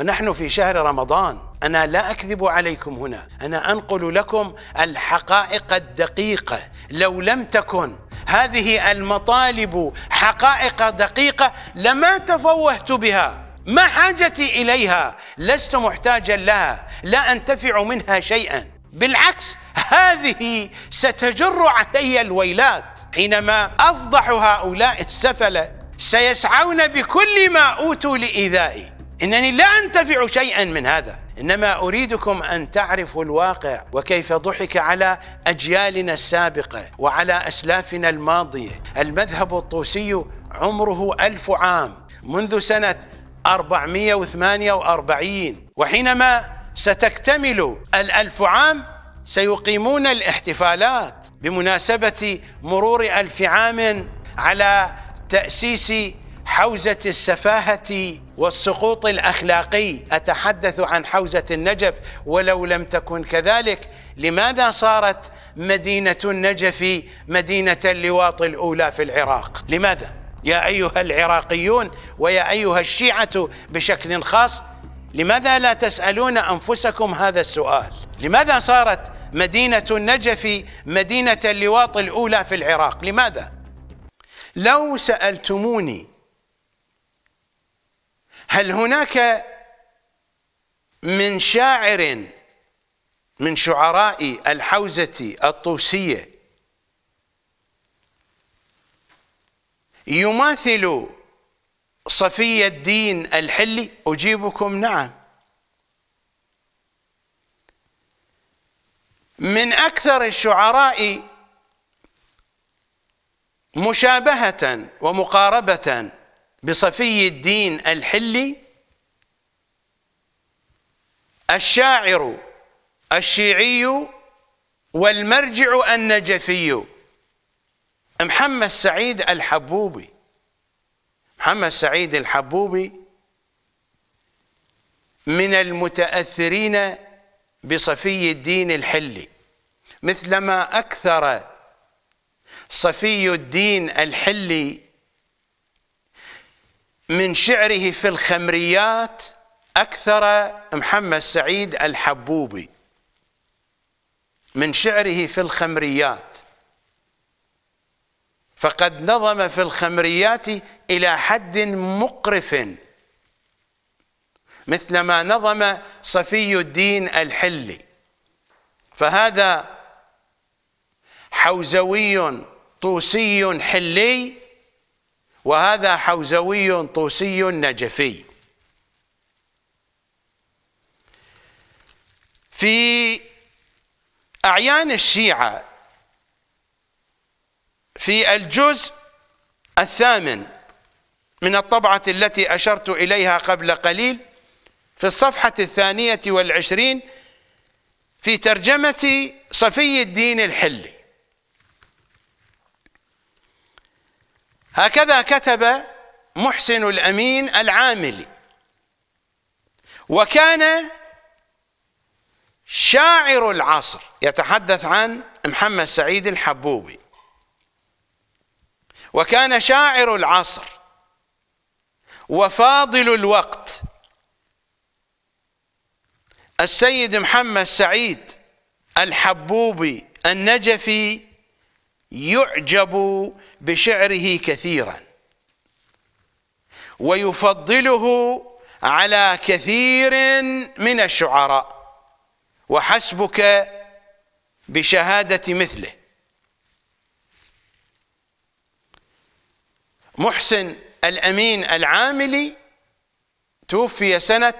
ونحن في شهر رمضان انا لا اكذب عليكم هنا انا انقل لكم الحقائق الدقيقه لو لم تكن هذه المطالب حقائق دقيقه لما تفوهت بها ما حاجتي اليها لست محتاجا لها لا انتفع منها شيئا بالعكس هذه ستجر علي الويلات حينما افضح هؤلاء السفله سيسعون بكل ما اوتوا لايذائي انني لا انتفع شيئا من هذا انما اريدكم ان تعرفوا الواقع وكيف ضحك على اجيالنا السابقه وعلى اسلافنا الماضيه المذهب الطوسي عمره ألف عام منذ سنه 448 وحينما ستكتمل الألف عام سيقيمون الاحتفالات بمناسبة مرور ألف عام على تأسيس حوزة السفاهة والسقوط الأخلاقي أتحدث عن حوزة النجف ولو لم تكن كذلك لماذا صارت مدينة النجف مدينة اللواط الأولى في العراق لماذا؟ يا أيها العراقيون ويا أيها الشيعة بشكل خاص لماذا لا تسألون أنفسكم هذا السؤال لماذا صارت مدينة النجف مدينة اللواط الأولى في العراق لماذا؟ لو سألتموني هل هناك من شاعر من شعراء الحوزة الطوسية يماثل صفي الدين الحلي أجيبكم نعم من أكثر الشعراء مشابهة ومقاربة بصفي الدين الحلي الشاعر الشيعي والمرجع النجفي محمد سعيد الحبوبي محمد سعيد الحبوبي من المتأثرين بصفي الدين الحلي مثلما أكثر صفي الدين الحلي من شعره في الخمريات أكثر محمد سعيد الحبوبي من شعره في الخمريات فقد نظم في الخمريات إلى حد مقرف مثلما نظم صفي الدين الحلي فهذا حوزوي طوسي حلي وهذا حوزوي طوسي نجفي في أعيان الشيعة في الجزء الثامن من الطبعة التي أشرت إليها قبل قليل في الصفحة الثانية والعشرين في ترجمة صفي الدين الحلي هكذا كتب محسن الأمين العاملي وكان شاعر العصر يتحدث عن محمد سعيد الحبوبي وكان شاعر العصر وفاضل الوقت السيد محمد سعيد الحبوبي النجفي يعجب بشعره كثيرا ويفضله على كثير من الشعراء وحسبك بشهادة مثله محسن الأمين العاملي توفي سنة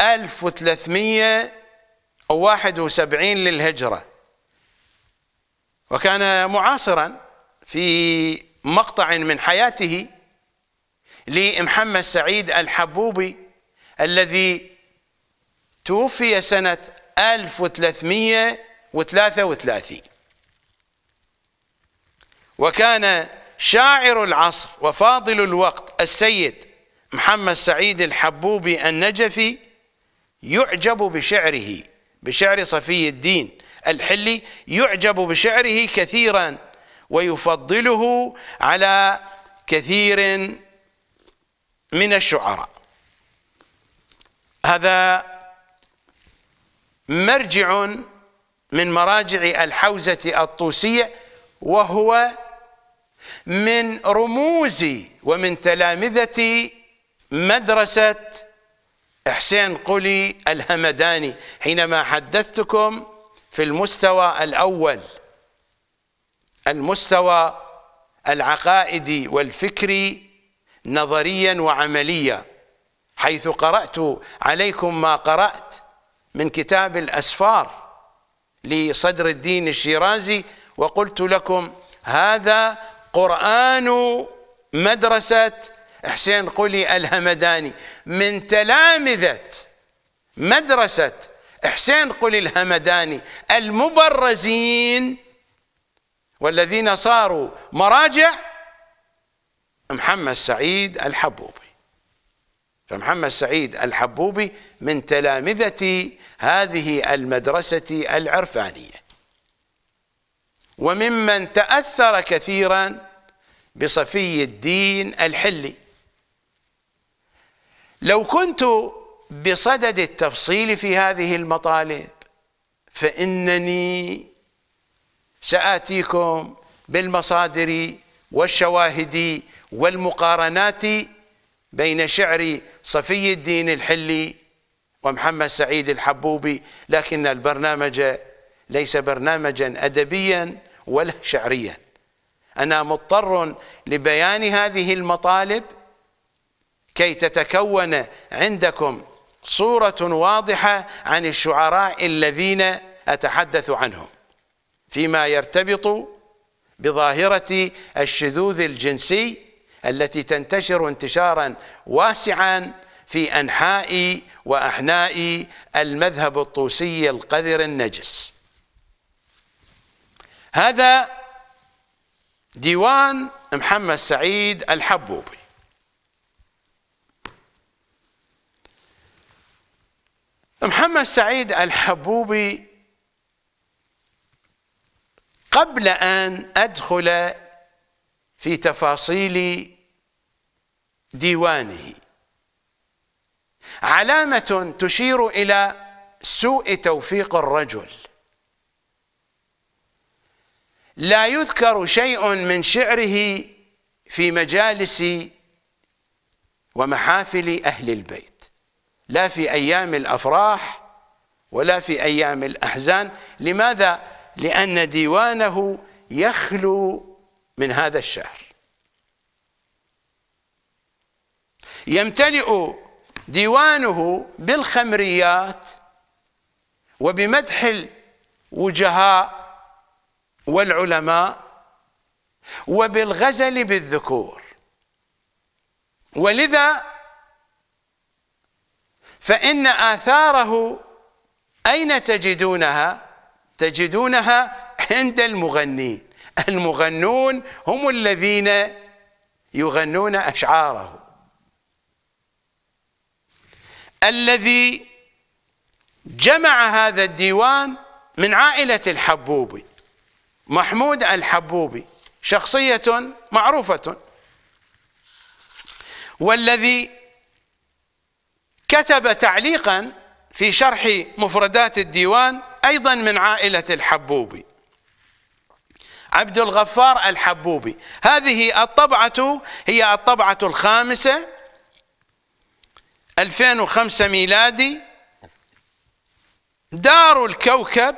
1371 للهجرة وكان معاصرا في مقطع من حياته لمحمد سعيد الحبوبي الذي توفي سنة 1333 وكان شاعر العصر وفاضل الوقت السيد محمد سعيد الحبوبي النجفي يعجب بشعره بشعر صفي الدين الحلي يعجب بشعره كثيرا ويفضله على كثير من الشعراء هذا مرجع من مراجع الحوزة الطوسية وهو من رموز ومن تلامذة مدرسة حسين قلي الهمداني حينما حدثتكم في المستوى الأول المستوى العقائدي والفكري نظريا وعمليا حيث قرأت عليكم ما قرأت من كتاب الأسفار لصدر الدين الشيرازي وقلت لكم هذا قرآن مدرسة حسين قلي الهمداني من تلامذة مدرسة حسين قلي الهمداني المبرزين والذين صاروا مراجع محمد سعيد الحبوبي فمحمد سعيد الحبوبي من تلامذة هذه المدرسة العرفانية وممن تأثر كثيرا بصفي الدين الحلي لو كنت بصدد التفصيل في هذه المطالب فإنني سآتيكم بالمصادر والشواهد والمقارنات بين شعر صفي الدين الحلي ومحمد سعيد الحبوبي لكن البرنامج ليس برنامجا أدبيا ولا شعريا أنا مضطر لبيان هذه المطالب كي تتكون عندكم صورة واضحة عن الشعراء الذين أتحدث عنهم فيما يرتبط بظاهرة الشذوذ الجنسي التي تنتشر انتشارا واسعا في أنحاء وأحناء المذهب الطوسي القذر النجس هذا ديوان محمد سعيد الحبوبي محمد سعيد الحبوبي قبل ان ادخل في تفاصيل ديوانه علامه تشير الى سوء توفيق الرجل لا يذكر شيء من شعره في مجالس ومحافل اهل البيت لا في ايام الافراح ولا في ايام الاحزان لماذا لأن ديوانه يخلو من هذا الشهر يمتلئ ديوانه بالخمريات وبمدح الوجهاء والعلماء وبالغزل بالذكور ولذا فإن آثاره أين تجدونها؟ تجدونها عند المغنين المغنون هم الذين يغنون أشعاره الذي جمع هذا الديوان من عائلة الحبوبي محمود الحبوبي شخصية معروفة والذي كتب تعليقا في شرح مفردات الديوان أيضا من عائلة الحبوبي عبد الغفار الحبوبي هذه الطبعة هي الطبعة الخامسة 2005 ميلادي دار الكوكب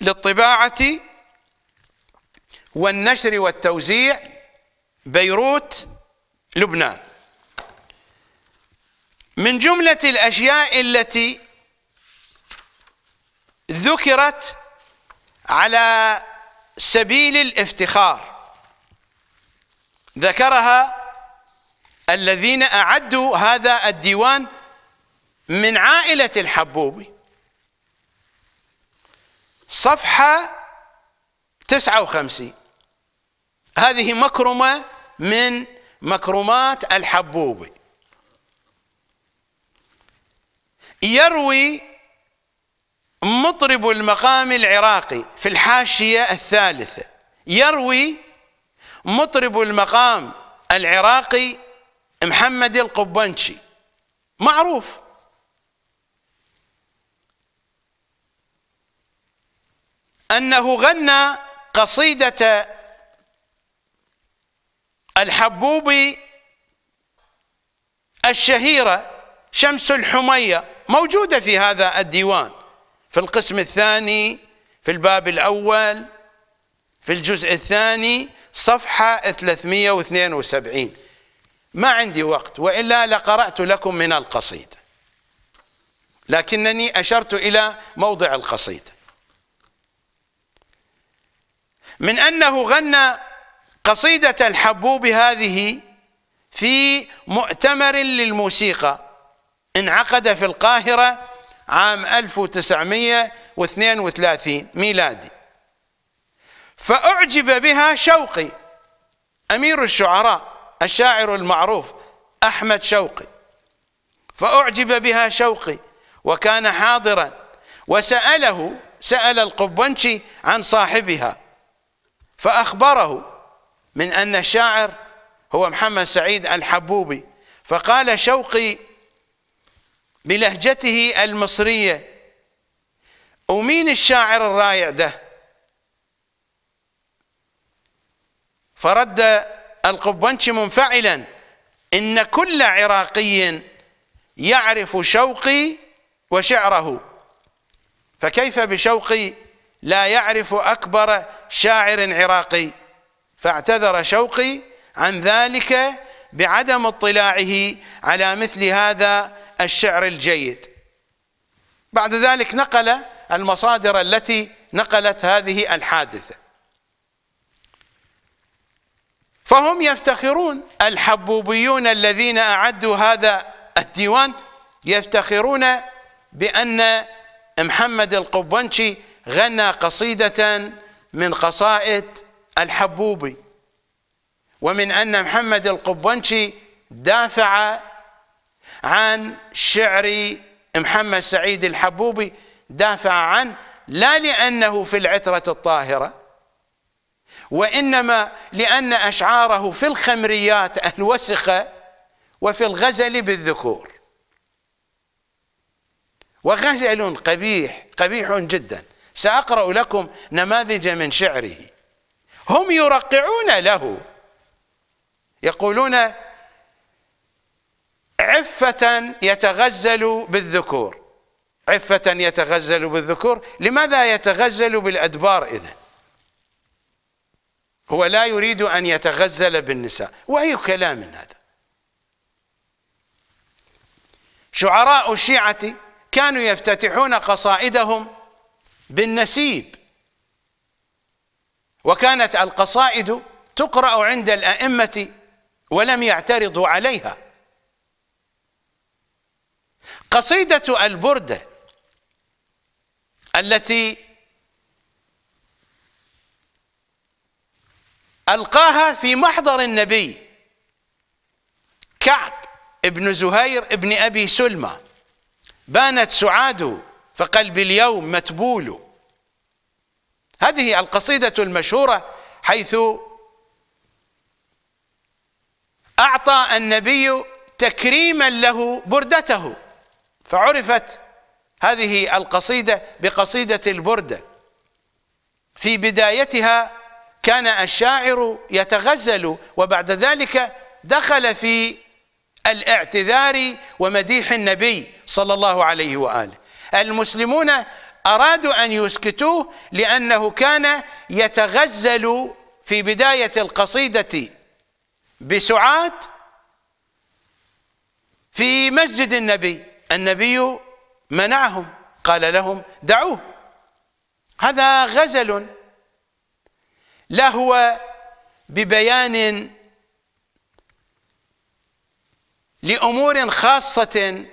للطباعة والنشر والتوزيع بيروت لبنان من جملة الأشياء التي ذكرت على سبيل الافتخار ذكرها الذين أعدوا هذا الديوان من عائلة الحبوبي صفحة 59 هذه مكرمة من مكرمات الحبوبي يروي مطرب المقام العراقي في الحاشية الثالثة يروي مطرب المقام العراقي محمد القبنشي معروف أنه غنى قصيدة الحبوبي الشهيرة شمس الحمية موجودة في هذا الديوان في القسم الثاني في الباب الأول في الجزء الثاني صفحة 372 ما عندي وقت وإلا لقرأت لكم من القصيدة لكنني أشرت إلى موضع القصيدة من أنه غنى قصيدة الحبوب هذه في مؤتمر للموسيقى انعقد في القاهرة عام 1932 ميلادي فأعجب بها شوقي أمير الشعراء الشاعر المعروف أحمد شوقي فأعجب بها شوقي وكان حاضرا وسأله سأل القبنشي عن صاحبها فأخبره من أن الشاعر هو محمد سعيد الحبوبي فقال شوقي بلهجته المصرية ومين الشاعر الرايع ده فرد القبنش منفعلا إن كل عراقي يعرف شوقي وشعره فكيف بشوقي لا يعرف أكبر شاعر عراقي فاعتذر شوقي عن ذلك بعدم اطلاعه على مثل هذا الشعر الجيد بعد ذلك نقل المصادر التي نقلت هذه الحادثه فهم يفتخرون الحبوبيون الذين اعدوا هذا الديوان يفتخرون بان محمد القبنشي غنى قصيده من قصائد الحبوبي ومن ان محمد القبنشي دافع عن شعر محمد سعيد الحبوبي دافع عنه لا لأنه في العترة الطاهرة وإنما لأن أشعاره في الخمريات الوسخة وفي الغزل بالذكور وغزل قبيح قبيح جدا سأقرأ لكم نماذج من شعره هم يرقعون له يقولون عفة يتغزل بالذكور عفة يتغزل بالذكور لماذا يتغزل بالأدبار إذا هو لا يريد أن يتغزل بالنساء وأي كلام هذا شعراء الشيعة كانوا يفتتحون قصائدهم بالنسيب وكانت القصائد تقرأ عند الأئمة ولم يعترضوا عليها قصيدة البردة التي ألقاها في محضر النبي كعب ابن زهير ابن أبي سلمى بانت سعاده فقلبي اليوم متبول هذه القصيدة المشهورة حيث أعطى النبي تكريما له بردته فعرفت هذه القصيدة بقصيدة البردة في بدايتها كان الشاعر يتغزل وبعد ذلك دخل في الاعتذار ومديح النبي صلى الله عليه وآله المسلمون أرادوا أن يسكتوه لأنه كان يتغزل في بداية القصيدة بسعات في مسجد النبي النبي منعهم قال لهم دعوه هذا غزل لا هو ببيان لأمور خاصة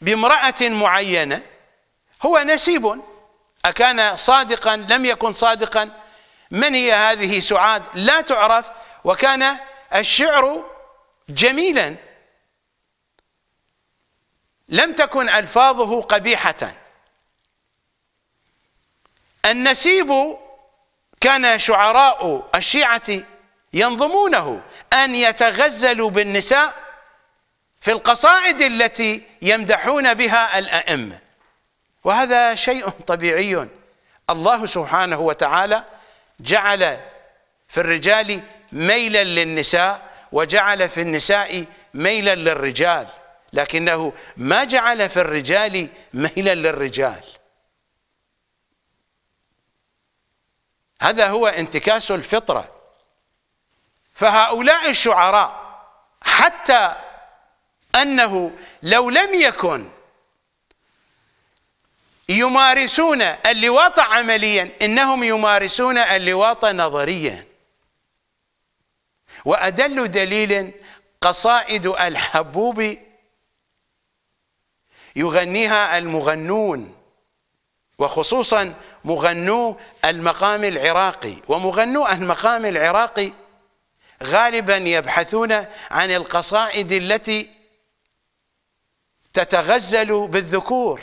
بامرأة معينة هو نسيب أكان صادقا لم يكن صادقا من هي هذه سعاد لا تعرف وكان الشعر جميلا لم تكن الفاظه قبيحه النسيب كان شعراء الشيعه ينظمونه ان يتغزلوا بالنساء في القصائد التي يمدحون بها الائمه وهذا شيء طبيعي الله سبحانه وتعالى جعل في الرجال ميلا للنساء وجعل في النساء ميلا للرجال لكنه ما جعل في الرجال ميلا للرجال هذا هو انتكاس الفطرة فهؤلاء الشعراء حتى أنه لو لم يكن يمارسون اللواط عمليا إنهم يمارسون اللواط نظريا وأدل دليل قصائد الحبوب يغنيها المغنون وخصوصا مغنو المقام العراقي ومغنو المقام العراقي غالبا يبحثون عن القصائد التي تتغزل بالذكور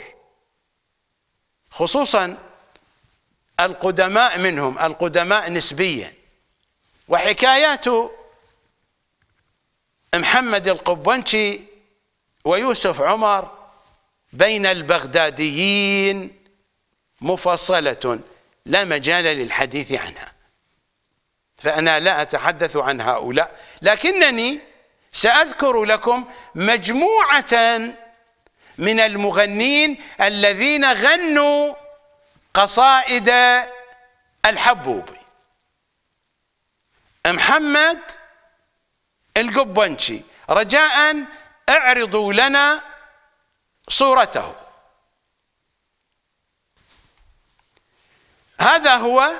خصوصا القدماء منهم القدماء نسبيا وحكايات محمد القبنشي ويوسف عمر بين البغداديين مفصلة لا مجال للحديث عنها فأنا لا أتحدث عن هؤلاء لكنني سأذكر لكم مجموعة من المغنين الذين غنوا قصائد الحبوبي محمد القبنشي رجاء اعرضوا لنا صورته هذا هو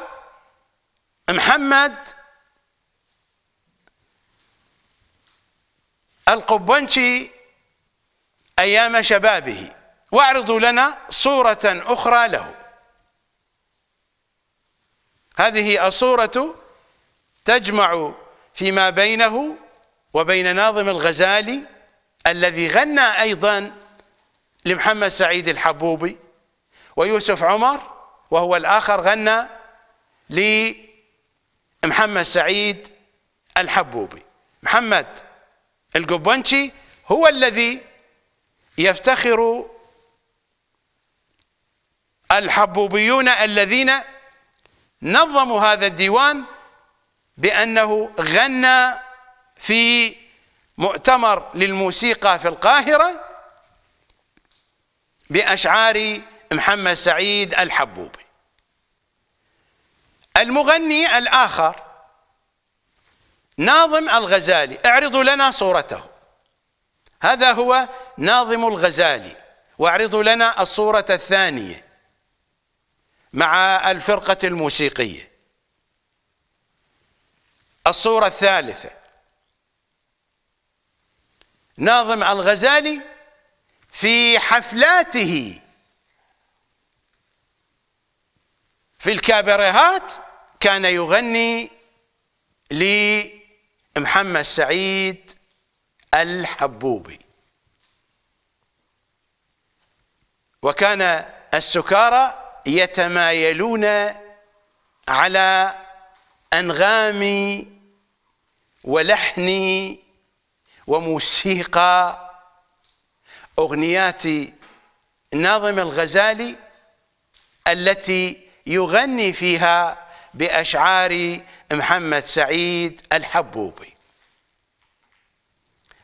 محمد القبنشي أيام شبابه واعرضوا لنا صورة أخرى له هذه الصورة تجمع فيما بينه وبين ناظم الغزالي الذي غنى أيضا لمحمد سعيد الحبوبي ويوسف عمر وهو الآخر غنى لمحمد سعيد الحبوبي محمد القبنشي هو الذي يفتخر الحبوبيون الذين نظموا هذا الديوان بأنه غنى في مؤتمر للموسيقى في القاهرة بأشعار محمد سعيد الحبوبي المغني الآخر ناظم الغزالي اعرضوا لنا صورته هذا هو ناظم الغزالي واعرضوا لنا الصورة الثانية مع الفرقة الموسيقية الصورة الثالثة ناظم الغزالي في حفلاته في الكابريهات كان يغني لمحمد سعيد الحبوبي وكان السكارى يتمايلون على أنغام ولحن وموسيقى أغنيات ناظم الغزالي التي يغني فيها بأشعار محمد سعيد الحبوبي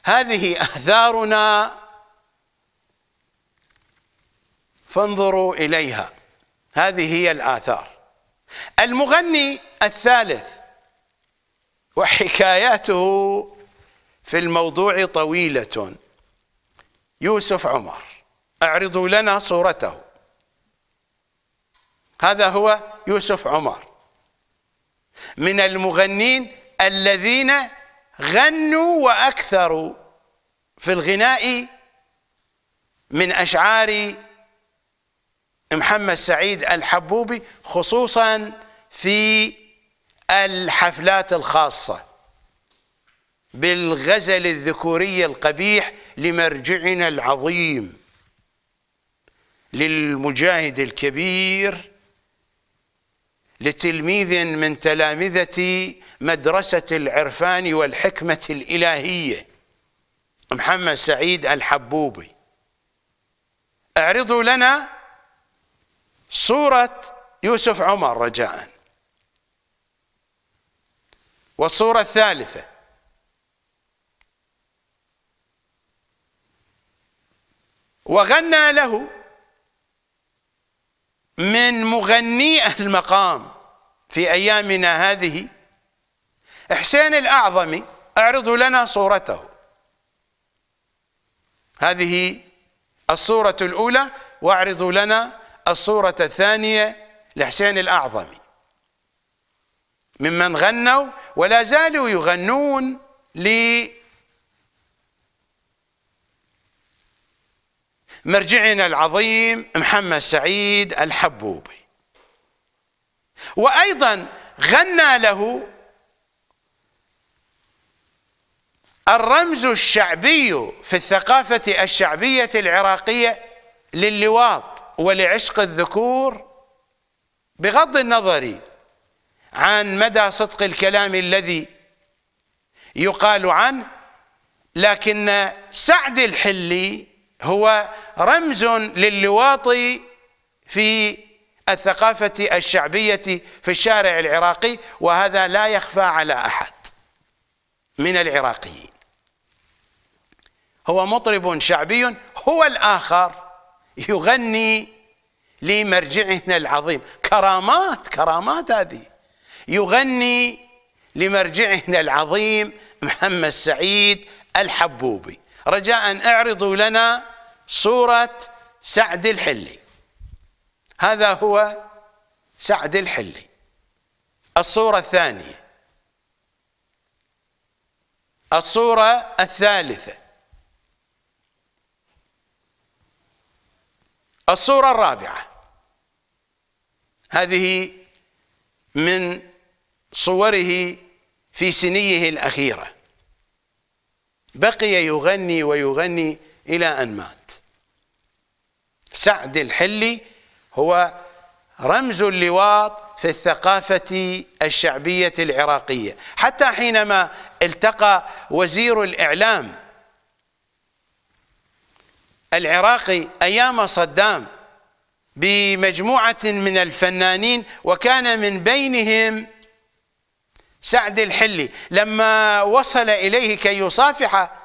هذه أثارنا فانظروا إليها هذه هي الآثار المغني الثالث وحكاياته في الموضوع طويلة يوسف عمر اعرضوا لنا صورته هذا هو يوسف عمر من المغنين الذين غنوا واكثروا في الغناء من اشعار محمد سعيد الحبوبي خصوصا في الحفلات الخاصه بالغزل الذكوري القبيح لمرجعنا العظيم للمجاهد الكبير لتلميذ من تلامذة مدرسة العرفان والحكمة الإلهية محمد سعيد الحبوبي اعرضوا لنا صورة يوسف عمر رجاء والصورة الثالثة وغنى له من مغني المقام في أيامنا هذه حسين الأعظمي اعرضوا لنا صورته هذه الصورة الأولى واعرضوا لنا الصورة الثانية لحسين الأعظمي ممن غنوا ولا زالوا يغنون لي مرجعنا العظيم محمد سعيد الحبوبي وأيضا غنى له الرمز الشعبي في الثقافة الشعبية العراقية للواط ولعشق الذكور بغض النظر عن مدى صدق الكلام الذي يقال عنه لكن سعد الحلي هو رمز للواطي في الثقافة الشعبية في الشارع العراقي وهذا لا يخفى على أحد من العراقيين هو مطرب شعبي هو الآخر يغني لمرجعنا العظيم كرامات كرامات هذه يغني لمرجعنا العظيم محمد سعيد الحبوبي رجاء اعرضوا لنا صورة سعد الحلي هذا هو سعد الحلي الصورة الثانية الصورة الثالثة الصورة الرابعة هذه من صوره في سنيه الأخيرة بقي يغني ويغني إلى أن مات سعد الحلي هو رمز اللواط في الثقافة الشعبية العراقية حتى حينما التقى وزير الإعلام العراقي أيام صدام بمجموعة من الفنانين وكان من بينهم سعد الحلي لما وصل إليه كي يصافحه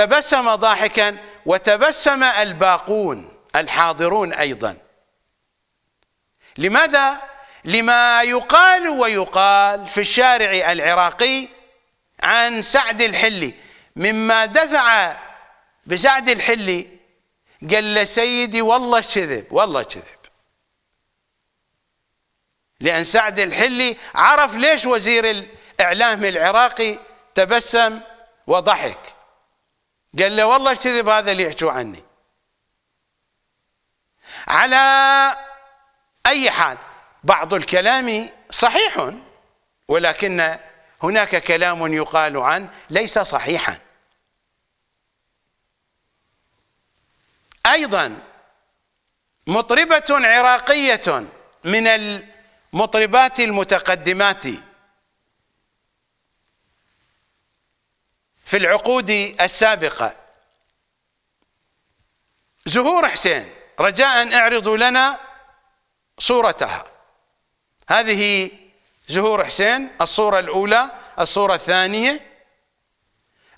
تبسم ضاحكا وتبسم الباقون الحاضرون ايضا لماذا لما يقال ويقال في الشارع العراقي عن سعد الحلي مما دفع بسعد الحلي قال سيدي والله كذب والله كذب لأن سعد الحلي عرف ليش وزير الإعلام العراقي تبسم وضحك قال له والله الكذب هذا اللي يحكوا عني على أي حال بعض الكلام صحيح ولكن هناك كلام يقال عنه ليس صحيحا أيضا مطربة عراقية من المطربات المتقدمات في العقود السابقة زهور حسين رجاء اعرضوا لنا صورتها هذه زهور حسين الصورة الأولى الصورة الثانية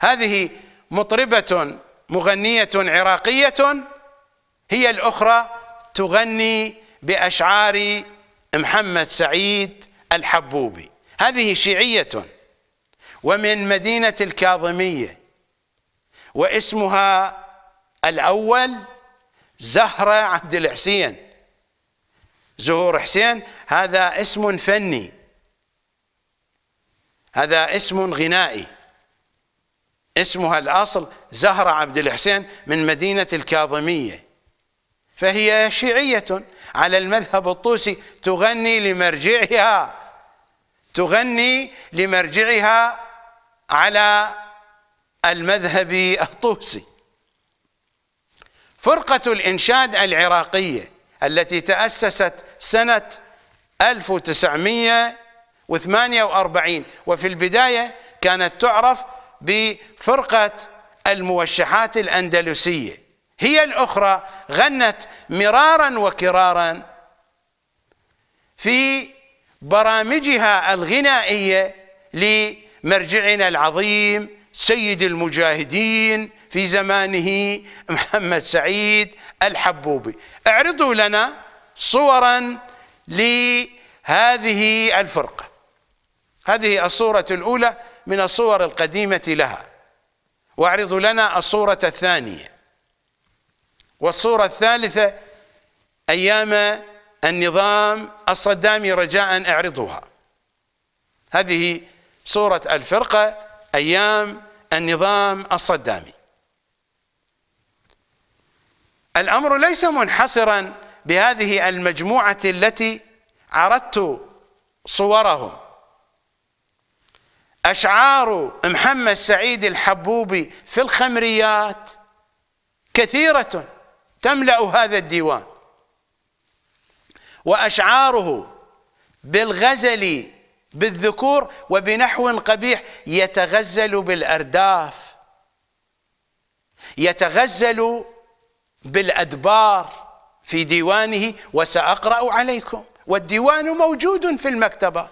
هذه مطربة مغنية عراقية هي الأخرى تغني بأشعار محمد سعيد الحبوبي هذه شيعية ومن مدينة الكاظمية واسمها الأول زهرة عبد الحسين زهور حسين هذا اسم فني هذا اسم غنائي اسمها الأصل زهرة عبد الحسين من مدينة الكاظمية فهي شيعية على المذهب الطوسي تغني لمرجعها تغني لمرجعها على المذهب الطوسي فرقة الإنشاد العراقية التي تأسست سنة 1948 وفي البداية كانت تعرف بفرقة الموشحات الأندلسية هي الأخرى غنت مرارا وكرارا في برامجها الغنائية لفرقة مرجعنا العظيم سيد المجاهدين في زمانه محمد سعيد الحبوبي اعرضوا لنا صورا لهذه الفرقة هذه الصورة الأولى من الصور القديمة لها واعرضوا لنا الصورة الثانية والصورة الثالثة أيام النظام الصدامي رجاء اعرضوها هذه سورة الفرقة أيام النظام الصدامي الأمر ليس منحصرا بهذه المجموعة التي عرضت صورهم أشعار محمد سعيد الحبوبي في الخمريات كثيرة تملأ هذا الديوان وأشعاره بالغزل بالذكور وبنحو قبيح يتغزل بالارداف يتغزل بالادبار في ديوانه وساقرا عليكم والديوان موجود في المكتبة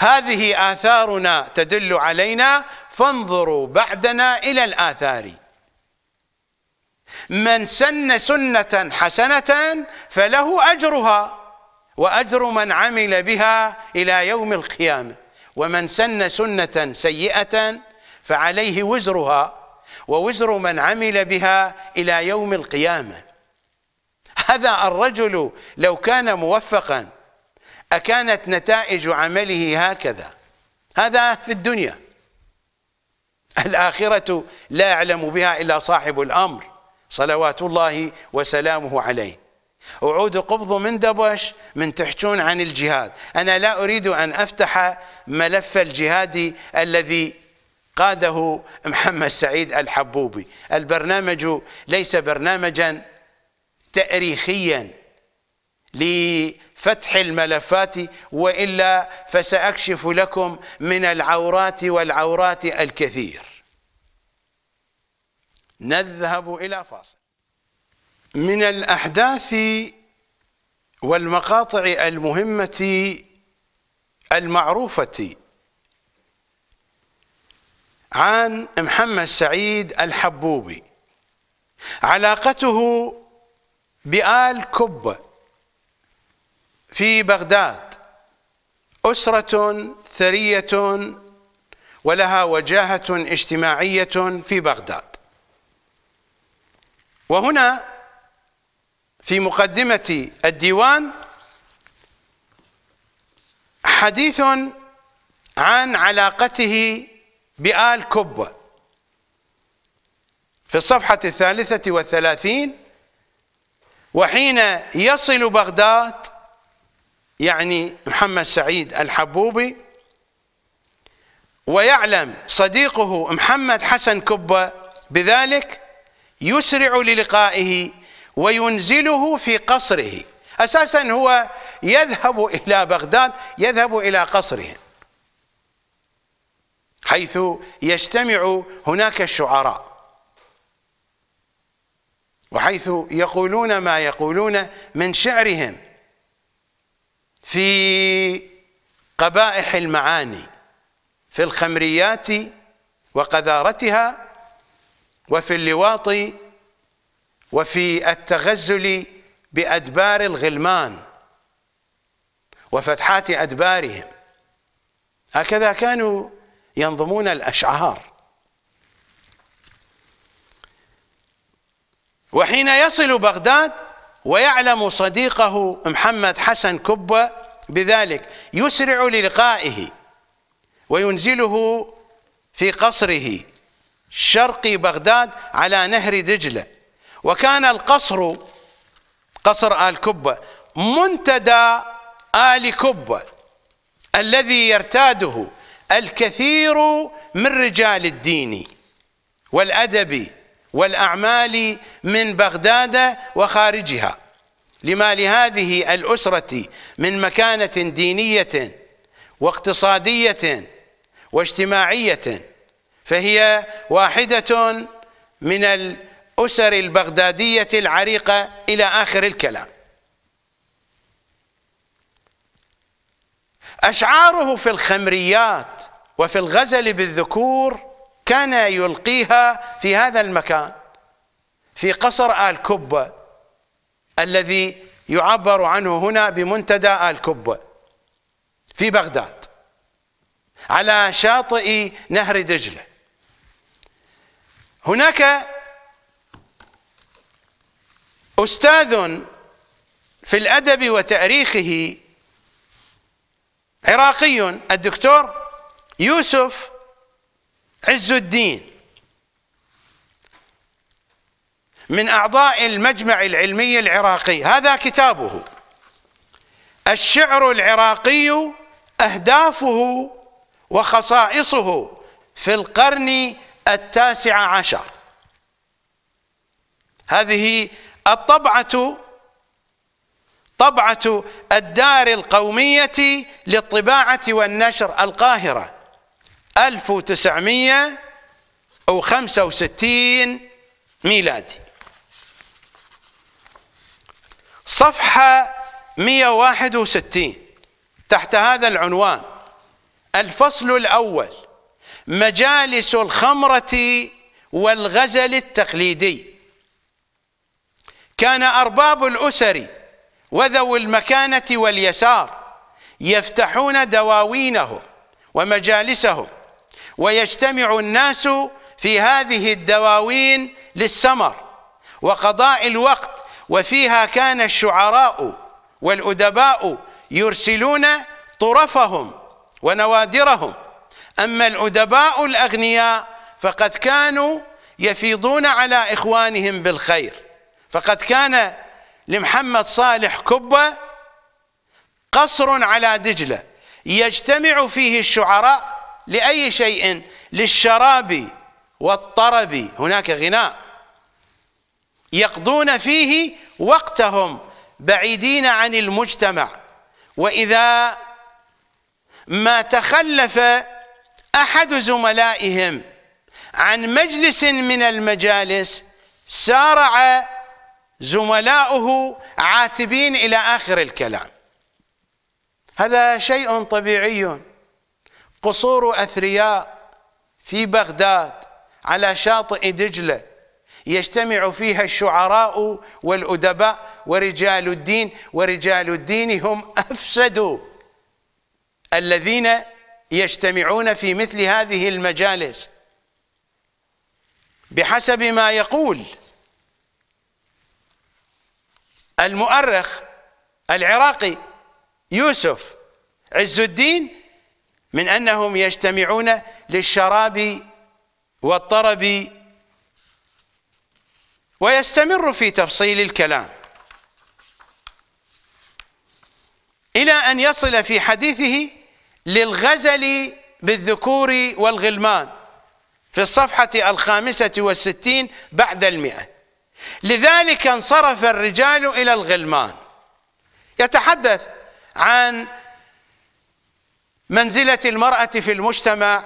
هذه آثارنا تدل علينا فانظروا بعدنا إلى الآثار من سن سنة حسنة فله أجرها واجر من عمل بها الى يوم القيامه ومن سن سنه سيئه فعليه وزرها ووزر من عمل بها الى يوم القيامه هذا الرجل لو كان موفقا اكانت نتائج عمله هكذا هذا في الدنيا الاخره لا يعلم بها الا صاحب الامر صلوات الله وسلامه عليه وعود قبض من دبش من تحجون عن الجهاد أنا لا أريد أن أفتح ملف الجهاد الذي قاده محمد سعيد الحبوبي البرنامج ليس برنامجا تاريخيا لفتح الملفات وإلا فسأكشف لكم من العورات والعورات الكثير نذهب إلى فاصل من الأحداث والمقاطع المهمة المعروفة عن محمد سعيد الحبوبي علاقته بآل كبة في بغداد أسرة ثرية ولها وجاهة اجتماعية في بغداد وهنا في مقدمة الديوان حديث عن علاقته بآل كبة في الصفحة الثالثة والثلاثين وحين يصل بغداد يعني محمد سعيد الحبوبي ويعلم صديقه محمد حسن كبة بذلك يسرع للقائه وينزله في قصره أساسا هو يذهب إلى بغداد يذهب إلى قصره حيث يجتمع هناك الشعراء وحيث يقولون ما يقولون من شعرهم في قبائح المعاني في الخمريات وقذارتها وفي اللواط وفي التغزل بأدبار الغلمان وفتحات أدبارهم هكذا كانوا ينظمون الأشعار وحين يصل بغداد ويعلم صديقه محمد حسن كبة بذلك يسرع للقائه وينزله في قصره شرقي بغداد على نهر دجله وكان القصر قصر آل كبة منتدى آل كبة الذي يرتاده الكثير من رجال الدين والأدب والأعمال من بغداد وخارجها لما لهذه الأسرة من مكانة دينية واقتصادية واجتماعية فهي واحدة من أسر البغدادية العريقة إلى آخر الكلام أشعاره في الخمريات وفي الغزل بالذكور كان يلقيها في هذا المكان في قصر آل كبة الذي يعبر عنه هنا بمنتدى آل كبة في بغداد على شاطئ نهر دجلة هناك أستاذ في الأدب وتاريخه عراقي الدكتور يوسف عز الدين من أعضاء المجمع العلمي العراقي هذا كتابه الشعر العراقي أهدافه وخصائصه في القرن التاسع عشر هذه الطبعة طبعة الدار القومية للطباعة والنشر القاهرة 1965 ميلادي صفحة 161 تحت هذا العنوان الفصل الأول مجالس الخمرة والغزل التقليدي كان أرباب الأسر وذو المكانة واليسار يفتحون دواوينهم ومجالسهم ويجتمع الناس في هذه الدواوين للسمر وقضاء الوقت وفيها كان الشعراء والأدباء يرسلون طرفهم ونوادرهم أما الأدباء الأغنياء فقد كانوا يفيضون على إخوانهم بالخير فقد كان لمحمد صالح كبة قصر على دجلة يجتمع فيه الشعراء لأي شيء للشراب والطرب هناك غناء يقضون فيه وقتهم بعيدين عن المجتمع وإذا ما تخلف أحد زملائهم عن مجلس من المجالس سارع زملاؤه عاتبين إلى آخر الكلام هذا شيء طبيعي قصور أثرياء في بغداد على شاطئ دجلة يجتمع فيها الشعراء والأدباء ورجال الدين ورجال الدين هم أفسدوا الذين يجتمعون في مثل هذه المجالس بحسب ما يقول المؤرخ العراقي يوسف عز الدين من أنهم يجتمعون للشراب والطرب ويستمر في تفصيل الكلام إلى أن يصل في حديثه للغزل بالذكور والغلمان في الصفحة الخامسة والستين بعد المئة لذلك انصرف الرجال إلى الغلمان يتحدث عن منزلة المرأة في المجتمع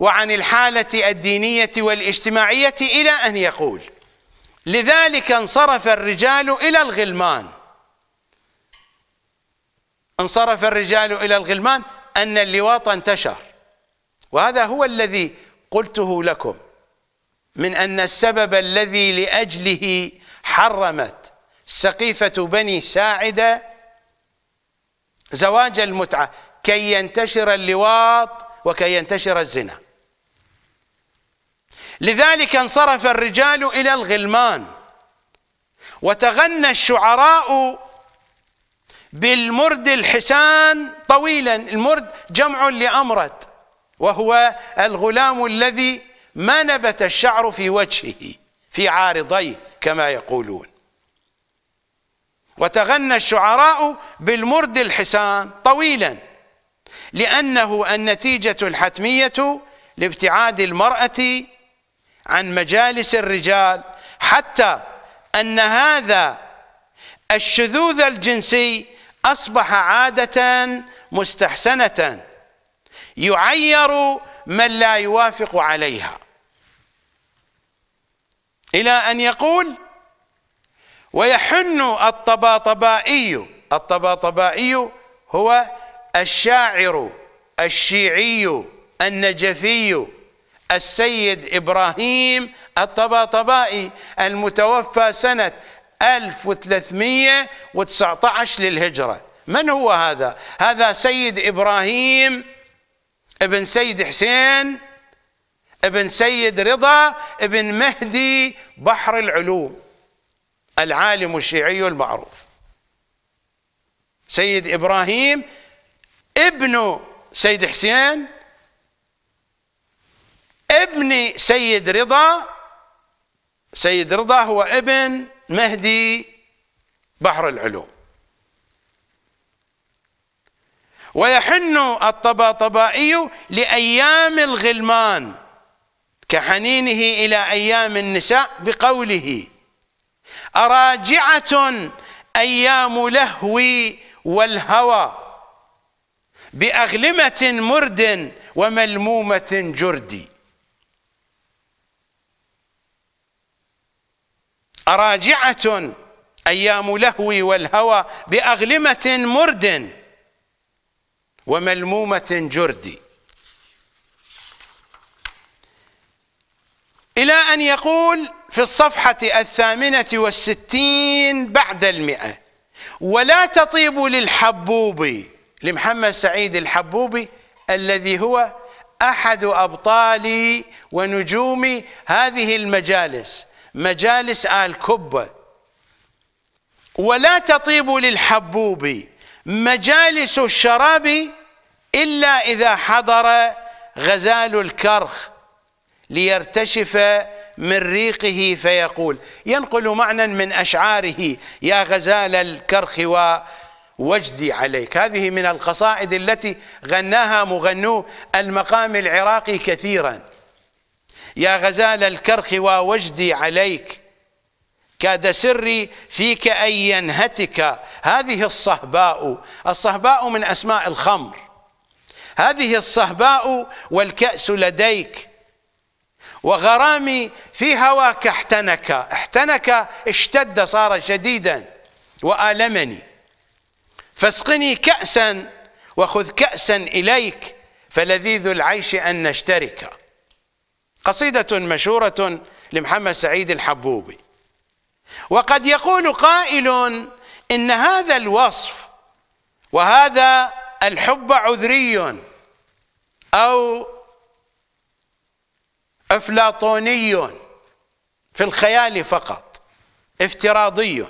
وعن الحالة الدينية والاجتماعية إلى أن يقول لذلك انصرف الرجال إلى الغلمان انصرف الرجال إلى الغلمان أن اللواط انتشر وهذا هو الذي قلته لكم من أن السبب الذي لأجله حرمت سقيفة بني ساعدة زواج المتعة كي ينتشر اللواط وكي ينتشر الزنا لذلك انصرف الرجال إلى الغلمان وتغنى الشعراء بالمرد الحسان طويلا المرد جمع لأمرت وهو الغلام الذي ما نبت الشعر في وجهه في عارضيه كما يقولون وتغنى الشعراء بالمرد الحسان طويلا لأنه النتيجة الحتمية لابتعاد المرأة عن مجالس الرجال حتى أن هذا الشذوذ الجنسي أصبح عادة مستحسنة يعير من لا يوافق عليها إلى أن يقول ويحن الطباطبائي الطباطبائي هو الشاعر الشيعي النجفي السيد إبراهيم الطباطبائي المتوفى سنة 1319 للهجرة من هو هذا؟ هذا سيد إبراهيم ابن سيد حسين ابن سيد رضا ابن مهدي بحر العلوم العالم الشيعي المعروف سيد إبراهيم ابن سيد حسين ابن سيد رضا سيد رضا هو ابن مهدي بحر العلوم ويحن الطباطبائي لأيام الغلمان كحنينه إلى أيام النساء بقوله أراجعة أيام لهوي والهوى بأغلمة مرد وملمومة جردي أراجعة أيام لهوي والهوى بأغلمة مرد وملمومة جردي إلى أن يقول في الصفحة الثامنة والستين بعد المئة ولا تطيب للحبوب لمحمد سعيد الحبوبي الذي هو أحد أبطال ونجوم هذه المجالس مجالس آل كبة ولا تطيب للحبوب مجالس الشراب إلا إذا حضر غزال الكرخ ليرتشف من ريقه فيقول ينقل معنى من أشعاره يا غزال الكرخ ووجدي عليك هذه من القصائد التي غناها مغنو المقام العراقي كثيرا يا غزال الكرخ ووجدي عليك كاد سري فيك أن ينهتك هذه الصهباء الصهباء من أسماء الخمر هذه الصهباء والكأس لديك وغرامي في هواك احتنك احتنك اشتد صار شديدا وآلمني فاسقني كأسا وخذ كأسا إليك فلذيذ العيش أن نشترك قصيدة مشهورة لمحمد سعيد الحبوبي وقد يقول قائل إن هذا الوصف وهذا الحب عذري أو أفلاطوني في الخيال فقط افتراضي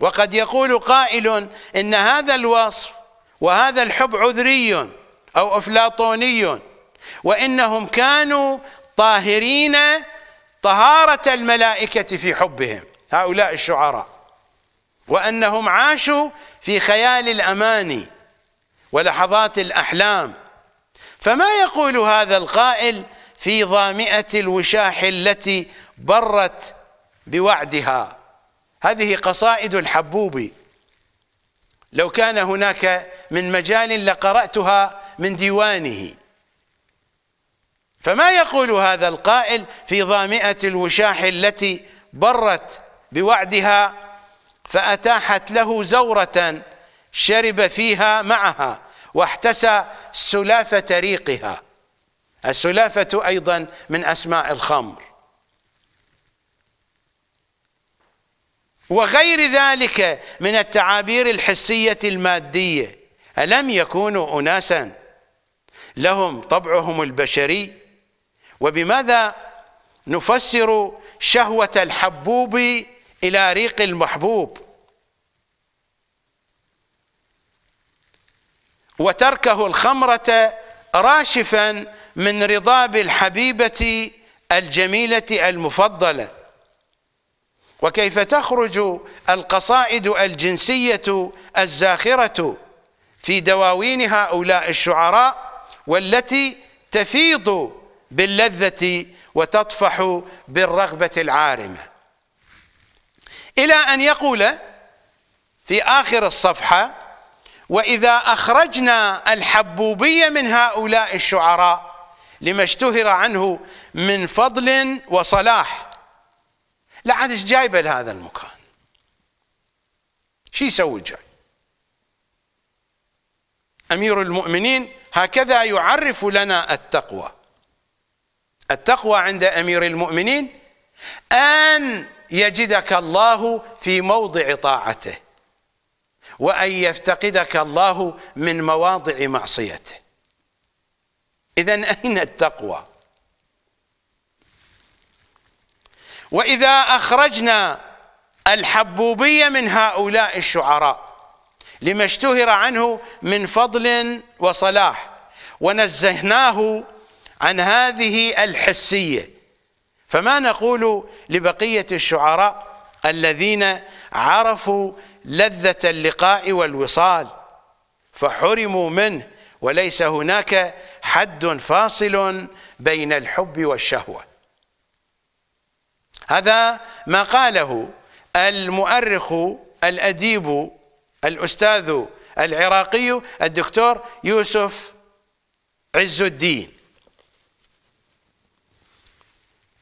وقد يقول قائل إن هذا الوصف وهذا الحب عذري أو أفلاطوني وإنهم كانوا طاهرين طهارة الملائكة في حبهم هؤلاء الشعراء وأنهم عاشوا في خيال الأماني ولحظات الأحلام فما يقول هذا القائل في ظامئة الوشاح التي برت بوعدها هذه قصائد الحبوب لو كان هناك من مجال لقرأتها من ديوانه فما يقول هذا القائل في ظامئة الوشاح التي برت بوعدها فأتاحت له زورة شرب فيها معها واحتسى سلافة ريقها السلافة أيضا من أسماء الخمر وغير ذلك من التعابير الحسية المادية ألم يكونوا أناسا لهم طبعهم البشري وبماذا نفسر شهوة الحبوب إلى ريق المحبوب وتركه الخمرة راشفا من رضاب الحبيبة الجميلة المفضلة وكيف تخرج القصائد الجنسية الزاخرة في دواوين هؤلاء الشعراء والتي تفيض باللذة وتطفح بالرغبة العارمة إلى أن يقول في آخر الصفحة وإذا أخرجنا الحبوبية من هؤلاء الشعراء لما اشتهر عنه من فضل وصلاح لا عاد ايش جايبه لهذا المكان شو يسوي جاي امير المؤمنين هكذا يعرف لنا التقوى التقوى عند امير المؤمنين ان يجدك الله في موضع طاعته وان يفتقدك الله من مواضع معصيته إذا أين التقوى وإذا أخرجنا الحبوبية من هؤلاء الشعراء لما اشتهر عنه من فضل وصلاح ونزهناه عن هذه الحسية فما نقول لبقية الشعراء الذين عرفوا لذة اللقاء والوصال فحرموا منه وليس هناك حد فاصل بين الحب والشهوة هذا ما قاله المؤرخ الأديب الأستاذ العراقي الدكتور يوسف عز الدين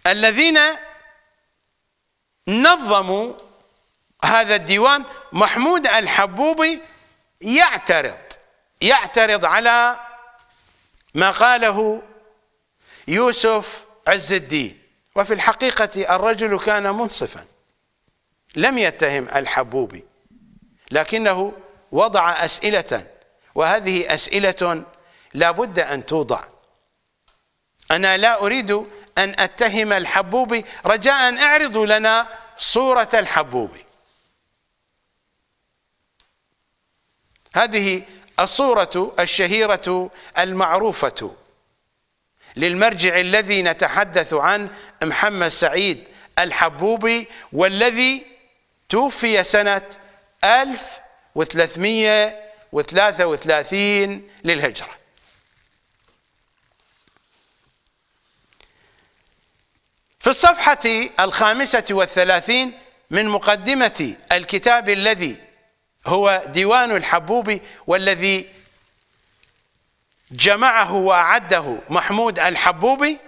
الذين نظموا هذا الديوان محمود الحبوبي يعترض يعترض على ما قاله يوسف عز الدين وفي الحقيقة الرجل كان منصفا لم يتهم الحبوبي لكنه وضع أسئلة وهذه أسئلة لا بد أن توضع أنا لا أريد أن أتهم الحبوبي رجاء اعرضوا لنا صورة الحبوبي هذه الصورة الشهيرة المعروفة للمرجع الذي نتحدث عنه محمد سعيد الحبوبي والذي توفي سنة 1333 للهجرة في الصفحة الخامسة والثلاثين من مقدمة الكتاب الذي هو ديوان الحبوبي والذي جمعه وأعده محمود الحبوبي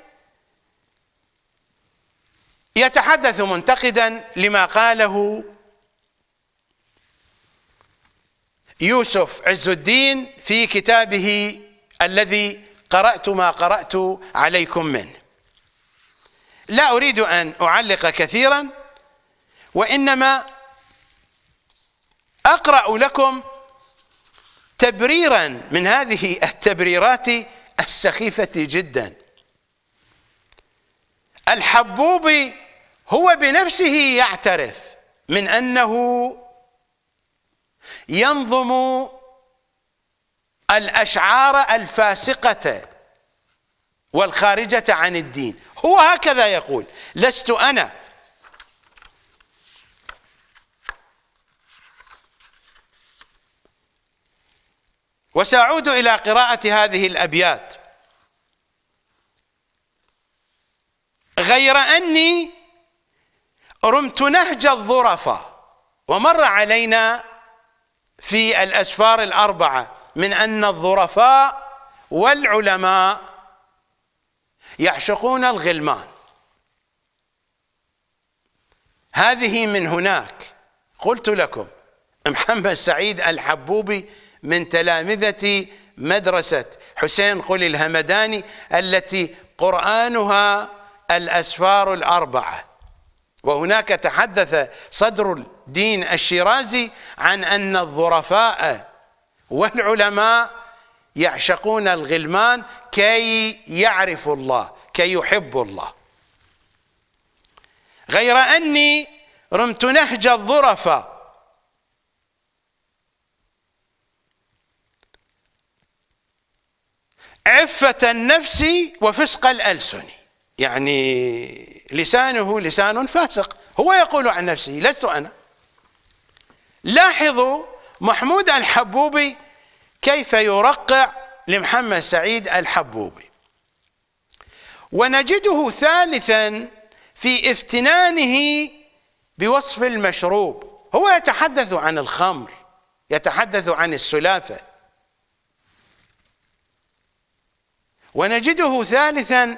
يتحدث منتقدا لما قاله يوسف عز الدين في كتابه الذي قرأت ما قرأت عليكم منه لا أريد أن أعلق كثيرا وإنما اقرا لكم تبريرا من هذه التبريرات السخيفه جدا الحبوبي هو بنفسه يعترف من انه ينظم الاشعار الفاسقه والخارجه عن الدين هو هكذا يقول لست انا وسأعود إلى قراءة هذه الأبيات غير أني رمت نهج الظرفة ومر علينا في الأسفار الأربعة من أن الظرفاء والعلماء يعشقون الغلمان هذه من هناك قلت لكم محمد سعيد الحبوبي من تلامذة مدرسة حسين قلي الهمداني التي قرآنها الأسفار الأربعة وهناك تحدث صدر الدين الشيرازي عن أن الظرفاء والعلماء يعشقون الغلمان كي يعرفوا الله كي يحبوا الله غير أني رمت نهج الظرفاء عفة النفس وفسق الألسن يعني لسانه لسان فاسق هو يقول عن نفسه لست أنا لاحظوا محمود الحبوبي كيف يرقع لمحمد سعيد الحبوبي ونجده ثالثا في افتنانه بوصف المشروب هو يتحدث عن الخمر يتحدث عن السلافة ونجده ثالثا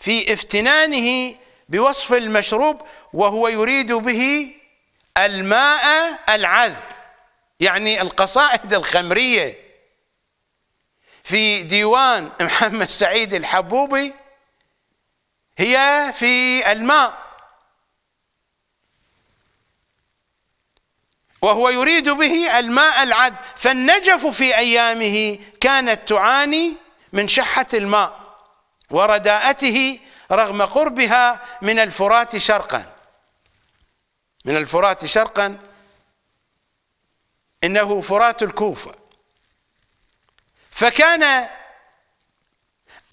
في افتنانه بوصف المشروب وهو يريد به الماء العذب يعني القصائد الخمريه في ديوان محمد سعيد الحبوبي هي في الماء وهو يريد به الماء العذب فالنجف في ايامه كانت تعاني من شحة الماء ورداءته رغم قربها من الفرات شرقا من الفرات شرقا انه فرات الكوفه فكان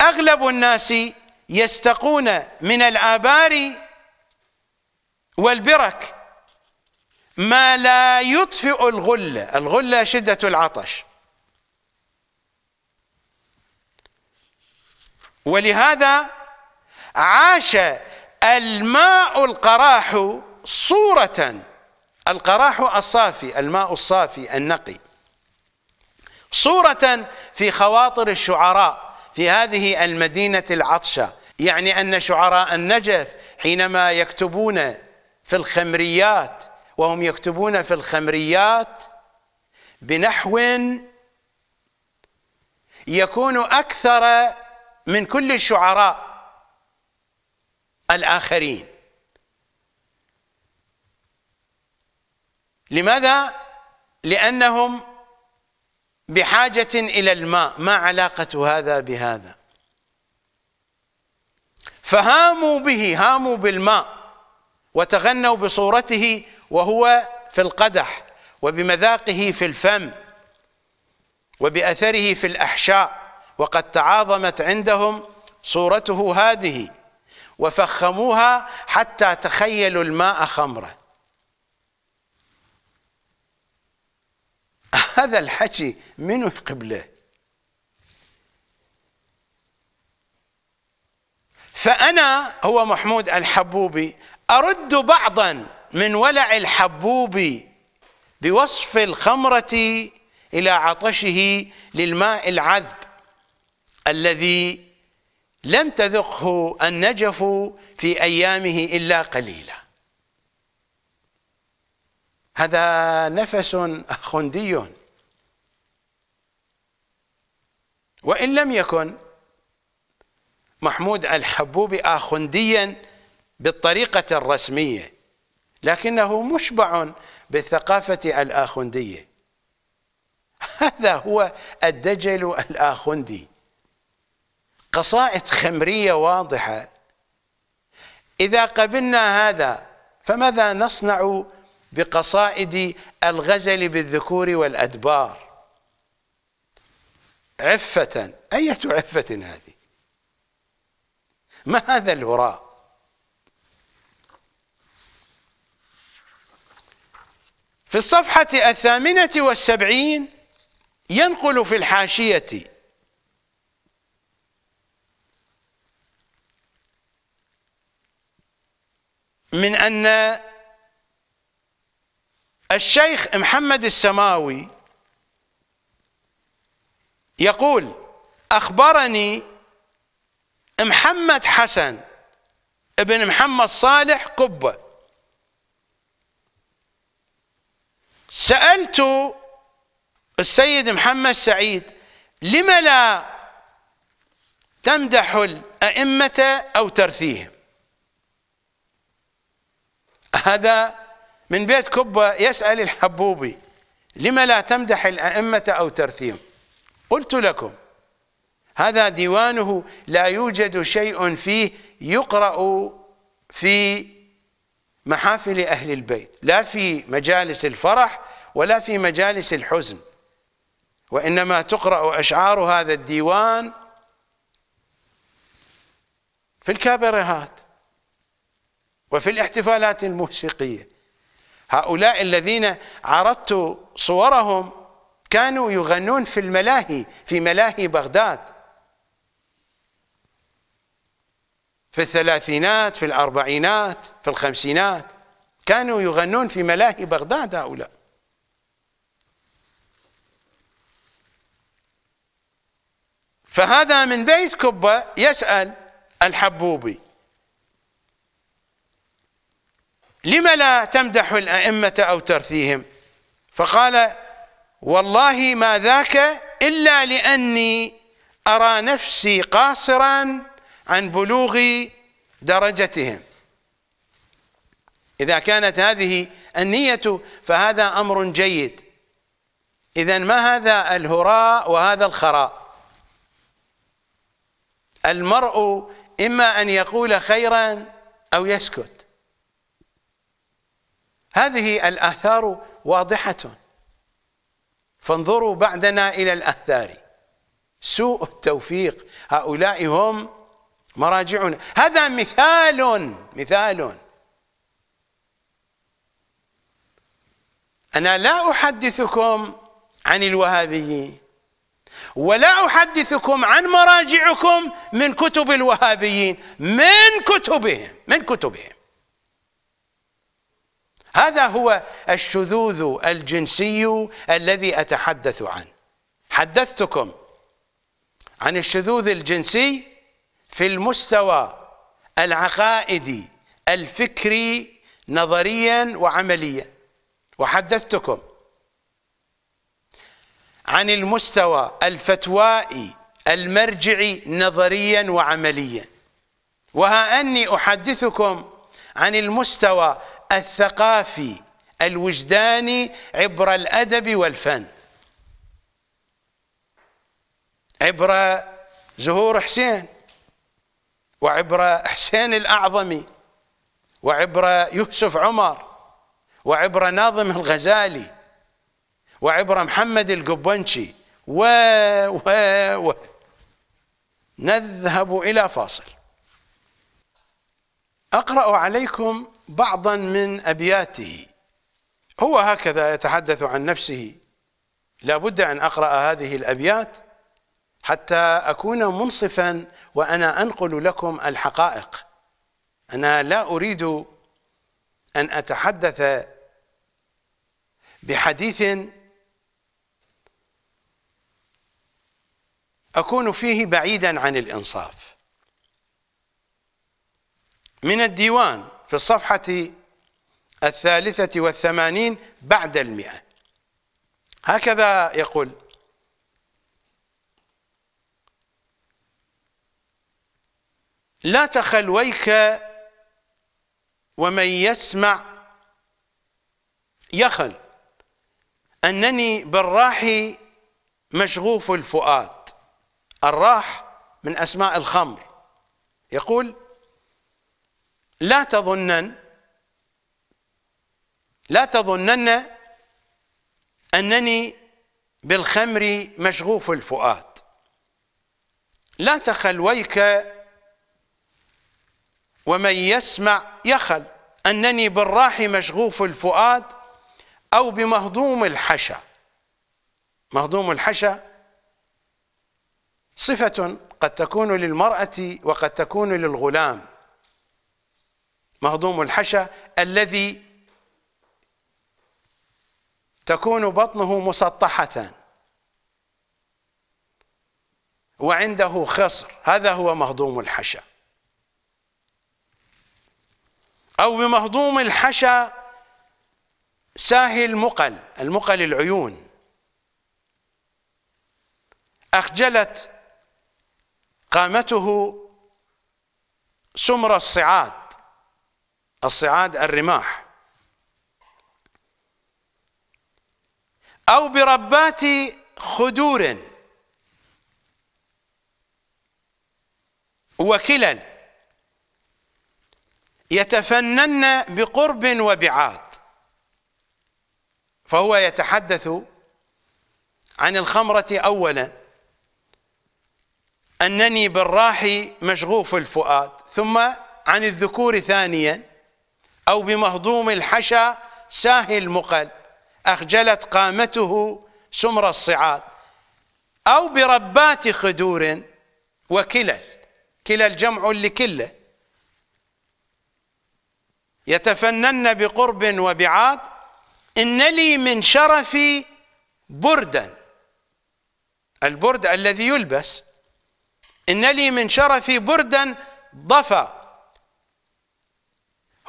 اغلب الناس يستقون من الآبار والبرك ما لا يطفئ الغلة الغلة شدة العطش ولهذا عاش الماء القراح صورة القراح الصافي الماء الصافي النقي صورة في خواطر الشعراء في هذه المدينة العطشة يعني أن شعراء النجف حينما يكتبون في الخمريات وهم يكتبون في الخمريات بنحو يكون أكثر من كل الشعراء الآخرين لماذا؟ لأنهم بحاجة إلى الماء ما علاقة هذا بهذا فهاموا به هاموا بالماء وتغنوا بصورته وهو في القدح وبمذاقه في الفم وبأثره في الأحشاء وقد تعاظمت عندهم صورته هذه وفخموها حتى تخيلوا الماء خمرة هذا الحكي منو قبله فأنا هو محمود الحبوبي أرد بعضا من ولع الحبوبي بوصف الخمرة إلى عطشه للماء العذب الذي لم تذقه النجف في أيامه إلا قليلا هذا نفس أخندي وإن لم يكن محمود الحبوبي آخنديا بالطريقة الرسمية لكنه مشبع بالثقافة الآخندية هذا هو الدجل الآخندي قصائد خمرية واضحة إذا قبلنا هذا فماذا نصنع بقصائد الغزل بالذكور والأدبار عفة أية عفة هذه ما هذا الهراء في الصفحة الثامنة والسبعين ينقل في الحاشية من أن الشيخ محمد السماوي يقول أخبرني محمد حسن ابن محمد صالح قبة سألت السيد محمد سعيد لم لا تمدح الأئمة أو ترثيهم هذا من بيت كبة يسأل الحبوبي لما لا تمدح الأئمة أو ترثيهم قلت لكم هذا ديوانه لا يوجد شيء فيه يقرأ في محافل أهل البيت لا في مجالس الفرح ولا في مجالس الحزن وإنما تقرأ أشعار هذا الديوان في الكابرهات وفي الاحتفالات الموسيقية هؤلاء الذين عرضت صورهم كانوا يغنون في الملاهي في ملاهي بغداد في الثلاثينات في الأربعينات في الخمسينات كانوا يغنون في ملاهي بغداد هؤلاء فهذا من بيت كبة يسأل الحبوبي لم لا تمدح الأئمة أو ترثيهم فقال والله ما ذاك إلا لأني أرى نفسي قاصرا عن بلوغ درجتهم إذا كانت هذه النية فهذا أمر جيد إذا ما هذا الهراء وهذا الخراء المرء إما أن يقول خيرا أو يسكت هذه الآثار واضحة فانظروا بعدنا إلى الآثار سوء التوفيق هؤلاء هم مراجعنا هذا مثال مثال أنا لا أحدثكم عن الوهابيين ولا أحدثكم عن مراجعكم من كتب الوهابيين من كتبهم من كتبهم هذا هو الشذوذ الجنسي الذي أتحدث عنه حدثتكم عن الشذوذ الجنسي في المستوى العقائدي الفكري نظريا وعمليا وحدثتكم عن المستوى الفتوائي المرجعي نظريا وعمليا وها أني أحدثكم عن المستوى الثقافي الوجداني عبر الأدب والفن عبر زهور حسين وعبر حسين الأعظمي وعبر يوسف عمر وعبر ناظم الغزالي وعبر محمد القبنشي و و و نذهب إلى فاصل أقرأ عليكم بعضا من أبياته هو هكذا يتحدث عن نفسه لا بد أن أقرأ هذه الأبيات حتى أكون منصفا وأنا أنقل لكم الحقائق أنا لا أريد أن أتحدث بحديث أكون فيه بعيدا عن الإنصاف من الديوان في الصفحة الثالثة والثمانين بعد المئة هكذا يقول لا تخلويك ومن يسمع يخل أنني بالراح مشغوف الفؤاد الراح من أسماء الخمر يقول لا تظنن لا تظنن أنني بالخمر مشغوف الفؤاد لا تخلويك ومن يسمع يخل أنني بالراح مشغوف الفؤاد أو بمهضوم الحشا مهضوم الحشا صفة قد تكون للمرأة وقد تكون للغلام مهضوم الحشى الذي تكون بطنه مسطحة وعنده خصر هذا هو مهضوم الحشى أو بمهضوم الحشى ساهي المقل المقل العيون أخجلت قامته سمر الصعاد الصعاد الرماح أو بربات خدور وكلا يتفنن بقرب وبعاد فهو يتحدث عن الخمرة أولا أنني بالراح مشغوف الفؤاد ثم عن الذكور ثانيا أو بمهضوم الحشا ساهي المقل أخجلت قامته سمر الصعاد أو بربات خدور وكلل كلا الجمع لكله يتفنن بقرب وبعاد إن لي من شرفي بردا البرد الذي يلبس إن لي من شرفي بردا ضفى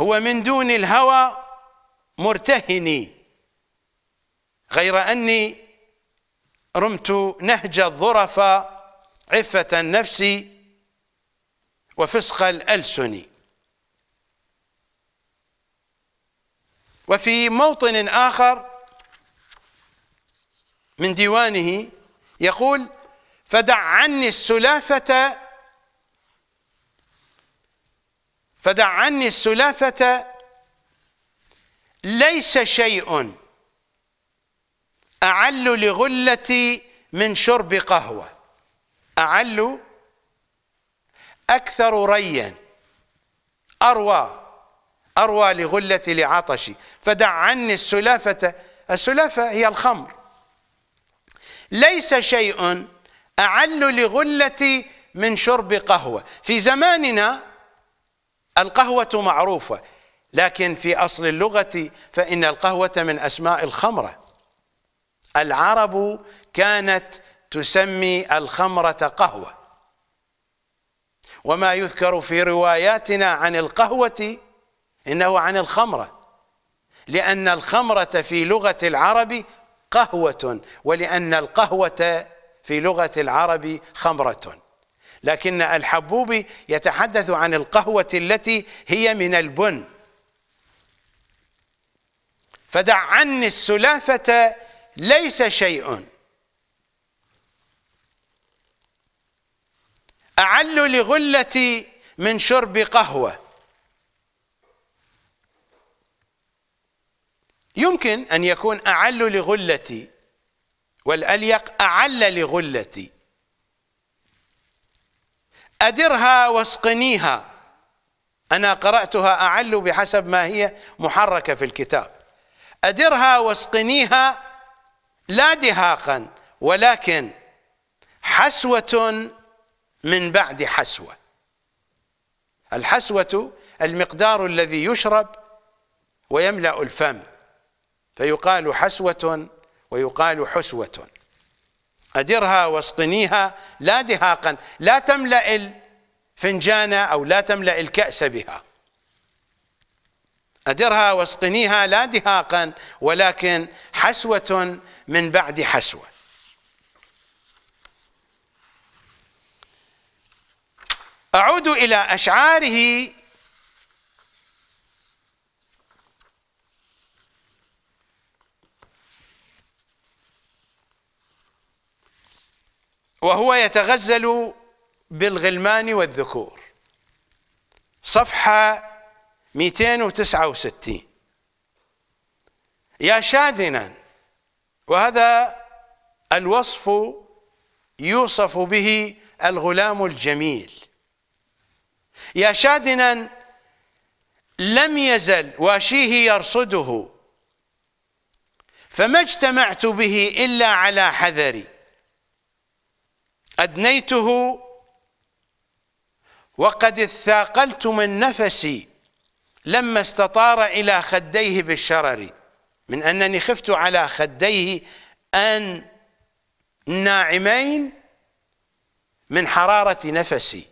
هو من دون الهوى مرتهني غير أني رمت نهج الظرف عفة النفس وفسق الألسن وفي موطن آخر من ديوانه يقول فدع عني السلافة فدع عني السلافة ليس شيء أعل لغلتي من شرب قهوة أعل أكثر ريا أروى أروى لغلتي لعطشي فدع عني السلافة السلافة هي الخمر ليس شيء أعل لغلتي من شرب قهوة في زماننا القهوة معروفة لكن في أصل اللغة فإن القهوة من أسماء الخمرة العرب كانت تسمي الخمرة قهوة وما يذكر في رواياتنا عن القهوة إنه عن الخمرة لأن الخمرة في لغة العرب قهوة ولأن القهوة في لغة العرب خمرة لكن الحبوب يتحدث عن القهوة التي هي من البن فدع عني السلافة ليس شيء أعل لغلتي من شرب قهوة يمكن أن يكون أعل لغلتي والأليق أعل لغلتي أدرها واسقنيها أنا قرأتها أعل بحسب ما هي محركة في الكتاب أدرها واسقنيها لا دهاقا ولكن حسوة من بعد حسوة الحسوة المقدار الذي يشرب ويملأ الفم فيقال حسوة ويقال حسوة أدرها واسقنيها لا دهاقا لا تملأ الفنجان أو لا تملأ الكأس بها أدرها واسقنيها لا دهاقا ولكن حسوة من بعد حسوة أعود إلى أشعاره وهو يتغزل بالغلمان والذكور صفحة 269 يا شادنا وهذا الوصف يوصف به الغلام الجميل يا شادنا لم يزل واشيه يرصده فما اجتمعت به إلا على حذري أدنيته وقد اثاقلت من نفسي لما استطار إلى خديه بالشرر من أنني خفت على خديه أن ناعمين من حرارة نفسي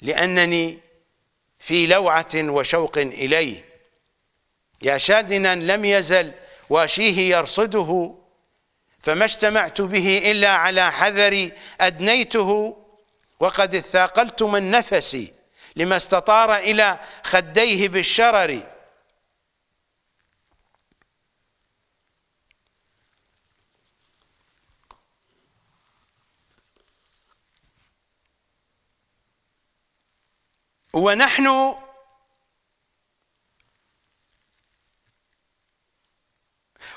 لأنني في لوعة وشوق إليه يا شادنا لم يزل واشيه يرصده فما اجتمعت به إلا على حذر أدنيته وقد اثاقلت من نفسي لما استطار إلى خديه بالشرر ونحن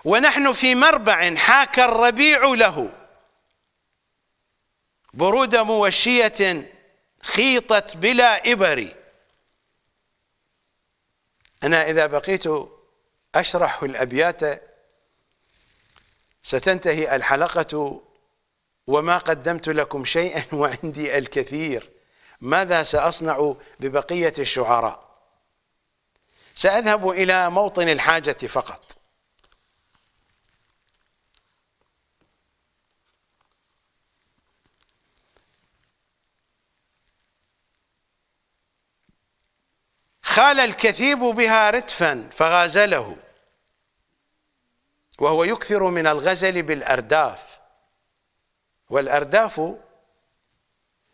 ونحن في مربع حاك الربيع له برود موشية خيطت بلا إبر أنا إذا بقيت أشرح الأبيات ستنتهي الحلقة وما قدمت لكم شيئا وعندي الكثير ماذا سأصنع ببقية الشعراء سأذهب إلى موطن الحاجة فقط خال الكثيب بها ردفا فغازله وهو يكثر من الغزل بالأرداف والأرداف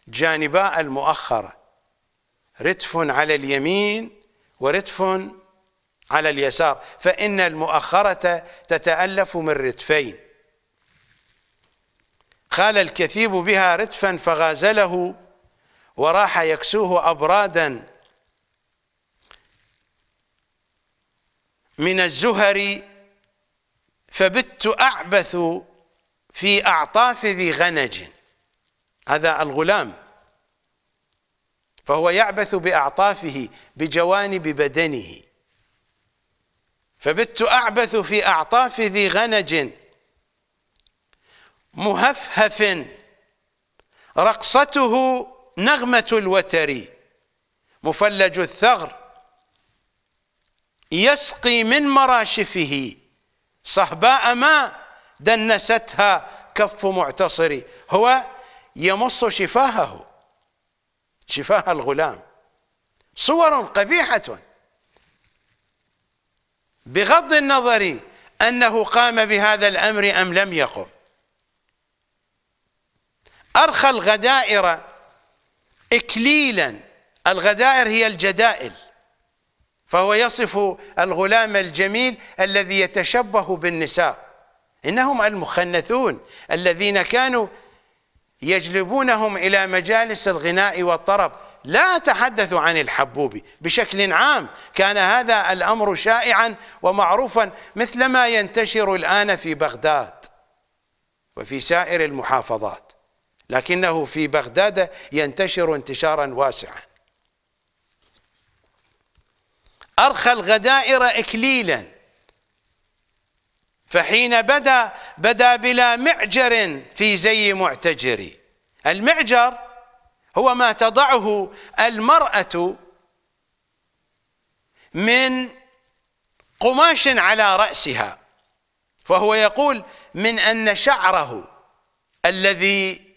جانباء المؤخرة ردف على اليمين ورتف على اليسار فإن المؤخرة تتألف من ردفين خال الكثيب بها ردفا فغازله وراح يكسوه أبرادا من الزهر فبت أعبث في أعطاف ذي غنج هذا الغلام فهو يعبث بأعطافه بجوانب بدنه فبت أعبث في أعطاف ذي غنج مهفهف رقصته نغمة الوتر مفلج الثغر يسقي من مراشفه صهباء ما دنستها كف معتصري هو يمص شفاهه شفاه الغلام صور قبيحة بغض النظر أنه قام بهذا الأمر أم لم يقم أرخى الغدائر إكليلا الغدائر هي الجدائل فهو يصف الغلام الجميل الذي يتشبه بالنساء إنهم المخنثون الذين كانوا يجلبونهم إلى مجالس الغناء والطرب لا أتحدث عن الحبوب بشكل عام كان هذا الأمر شائعا ومعروفا مثل ما ينتشر الآن في بغداد وفي سائر المحافظات لكنه في بغداد ينتشر انتشارا واسعا أرخى الغدائر إكليلا فحين بدا بدا بلا معجر في زي معتجري المعجر هو ما تضعه المرأة من قماش على رأسها فهو يقول من أن شعره الذي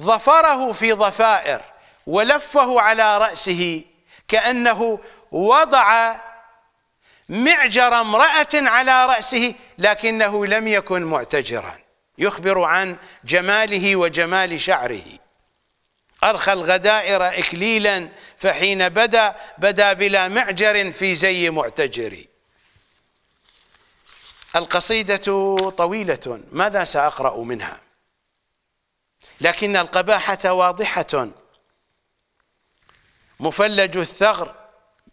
ظفره في ضفائر ولفه على رأسه كأنه وضع معجر امرأة على رأسه لكنه لم يكن معتجرا يخبر عن جماله وجمال شعره أرخى الغدائر إكليلا فحين بدا بدا بلا معجر في زي معتجر القصيدة طويلة ماذا سأقرأ منها لكن القباحة واضحة مفلج الثغر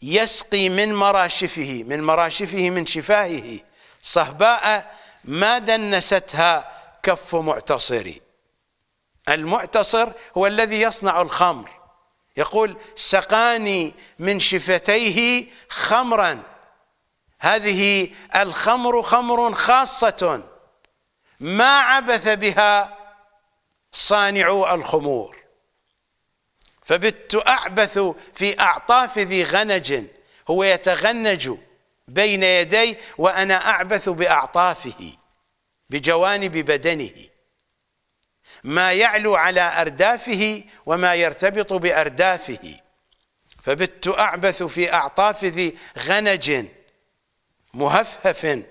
يسقي من مراشفه من مراشفه من شفائه صهباء ما دنستها كف معتصر المعتصر هو الذي يصنع الخمر يقول سقاني من شفتيه خمرا هذه الخمر خمر خاصة ما عبث بها صانع الخمور فبت أعبث في أعطاف ذي غنج هو يتغنج بين يدي وأنا أعبث بأعطافه بجوانب بدنه ما يعلو على أردافه وما يرتبط بأردافه فبت أعبث في أعطاف ذي غنج مهفهف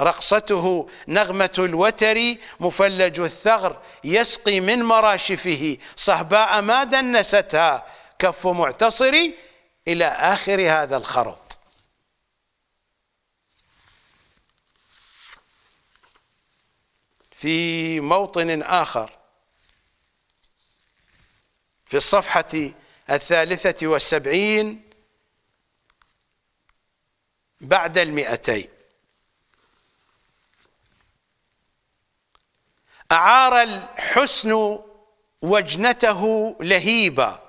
رقصته نغمة الوتر مفلج الثغر يسقي من مراشفه صهباء ما دنستها كف معتصري إلى آخر هذا الخرط في موطن آخر في الصفحة الثالثة والسبعين بعد المئتين أعار الحسن وجنته لهيبا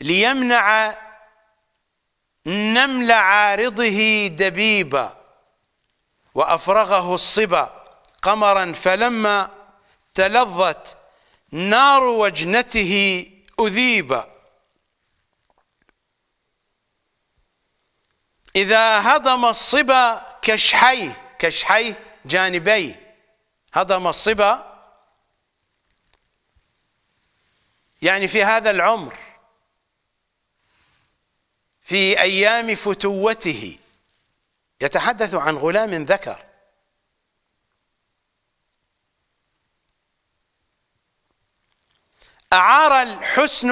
ليمنع نمل عارضه دبيبا وأفرغه الصبا قمرا فلما تلظت نار وجنته أذيبا إذا هضم الصبا كشحيه كشحيه جانبيه هضم الصبا يعني في هذا العمر في ايام فتوته يتحدث عن غلام ذكر اعار الحسن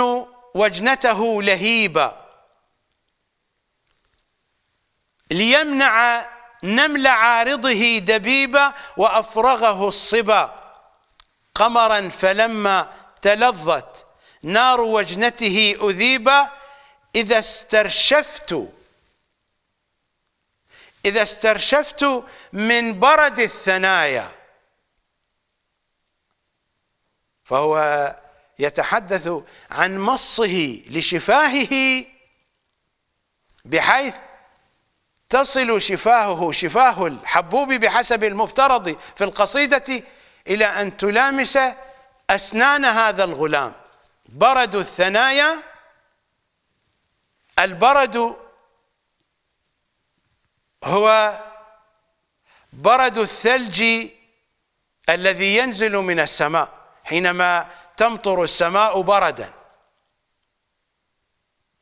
وجنته لهيبا ليمنع نمل عارضه دبيبا وأفرغه الصبا قمرا فلما تلظت نار وجنته أذيبا إذا استرشفت إذا استرشفت من برد الثنايا فهو يتحدث عن مصه لشفاهه بحيث تصل شفاهه شفاه الحبوب بحسب المفترض في القصيدة إلى أن تلامس أسنان هذا الغلام برد الثنايا البرد هو برد الثلج الذي ينزل من السماء حينما تمطر السماء بردا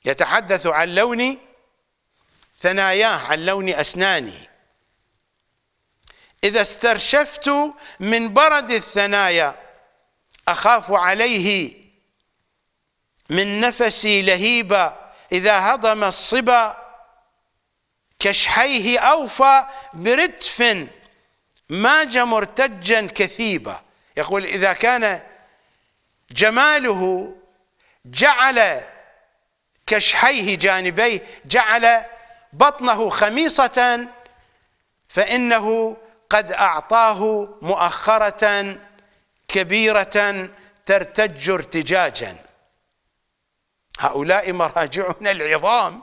يتحدث عن لون ثناياه عن لون أسنانه إذا استرشفت من برد الثنايا أخاف عليه من نفسي لهيبا إذا هضم الصبا كشحيه أوفى برتف ماج مرتجا كثيبا يقول إذا كان جماله جعل كشحيه جانبيه جعل بطنه خميصة فإنه قد أعطاه مؤخرة كبيرة ترتج ارتجاجا هؤلاء مراجعنا العظام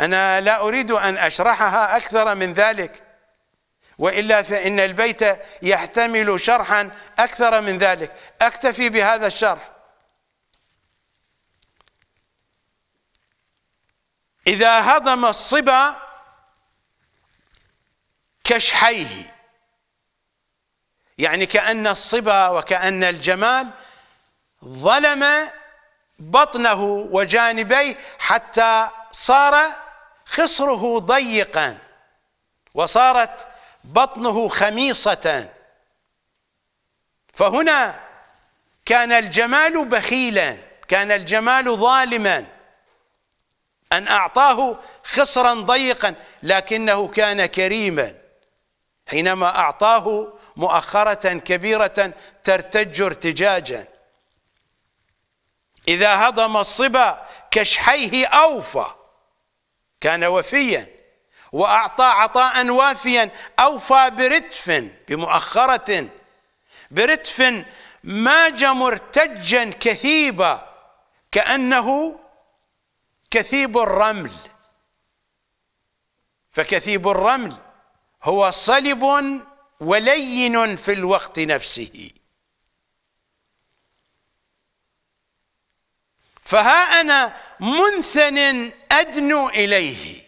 أنا لا أريد أن أشرحها أكثر من ذلك وإلا فإن البيت يحتمل شرحا أكثر من ذلك أكتفي بهذا الشرح إذا هضم الصبا كشحيه يعني كأن الصبا وكأن الجمال ظلم بطنه وجانبيه حتى صار خصره ضيقا وصارت بطنه خميصة فهنا كان الجمال بخيلا كان الجمال ظالما أن أعطاه خصرا ضيقا لكنه كان كريما حينما أعطاه مؤخرة كبيرة ترتج ارتجاجا إذا هضم الصبا كشحيه أوفى كان وفيا وأعطى عطاء وافيا أوفى برتف بمؤخرة برتف ماج مرتجا كثيبا كأنه كثيب الرمل فكثيب الرمل هو صلب ولين في الوقت نفسه فها أنا منثن أدنو إليه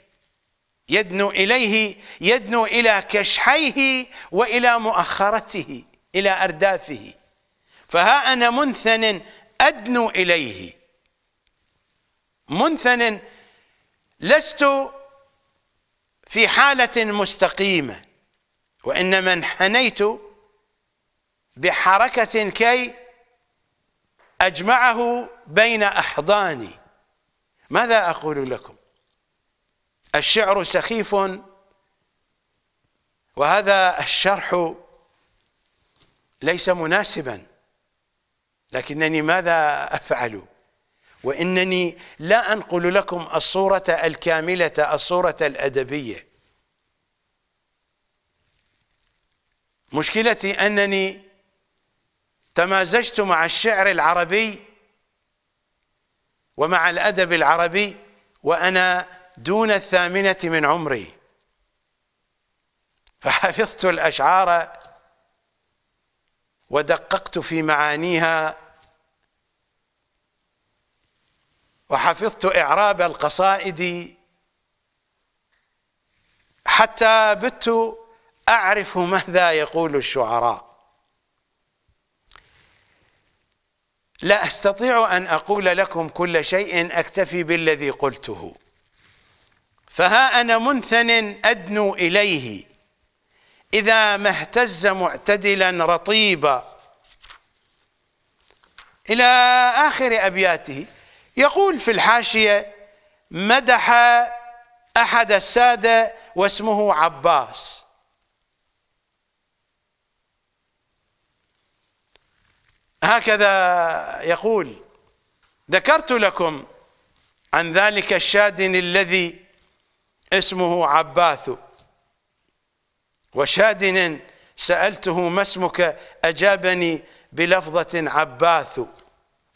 يدنو إليه يدنو إلى كشحيه وإلى مؤخرته إلى أردافه فها أنا منثن أدنو إليه منثن لست في حالة مستقيمة وإنما انحنيت بحركة كي أجمعه بين أحضاني ماذا أقول لكم الشعر سخيف وهذا الشرح ليس مناسبا لكنني ماذا أفعل وإنني لا أنقل لكم الصورة الكاملة الصورة الأدبية مشكلتي أنني تمازجت مع الشعر العربي ومع الأدب العربي وأنا دون الثامنة من عمري فحفظت الأشعار ودققت في معانيها وحفظت إعراب القصائد حتى بت أعرف ماذا يقول الشعراء لا أستطيع أن أقول لكم كل شيء أكتفي بالذي قلته فها أنا منثن أدنو إليه إذا ما اهتز معتدلا رطيبا إلى آخر أبياته يقول في الحاشية مدح أحد السادة واسمه عباس هكذا يقول ذكرت لكم عن ذلك الشادن الذي اسمه عباث وشادن سألته ما اسمك أجابني بلفظة عباث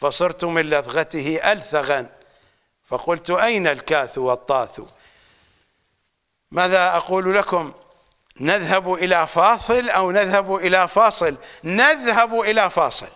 فصرت من لثغته ألثغا فقلت أين الكاث والطاث ماذا أقول لكم نذهب إلى فاصل أو نذهب إلى فاصل نذهب إلى فاصل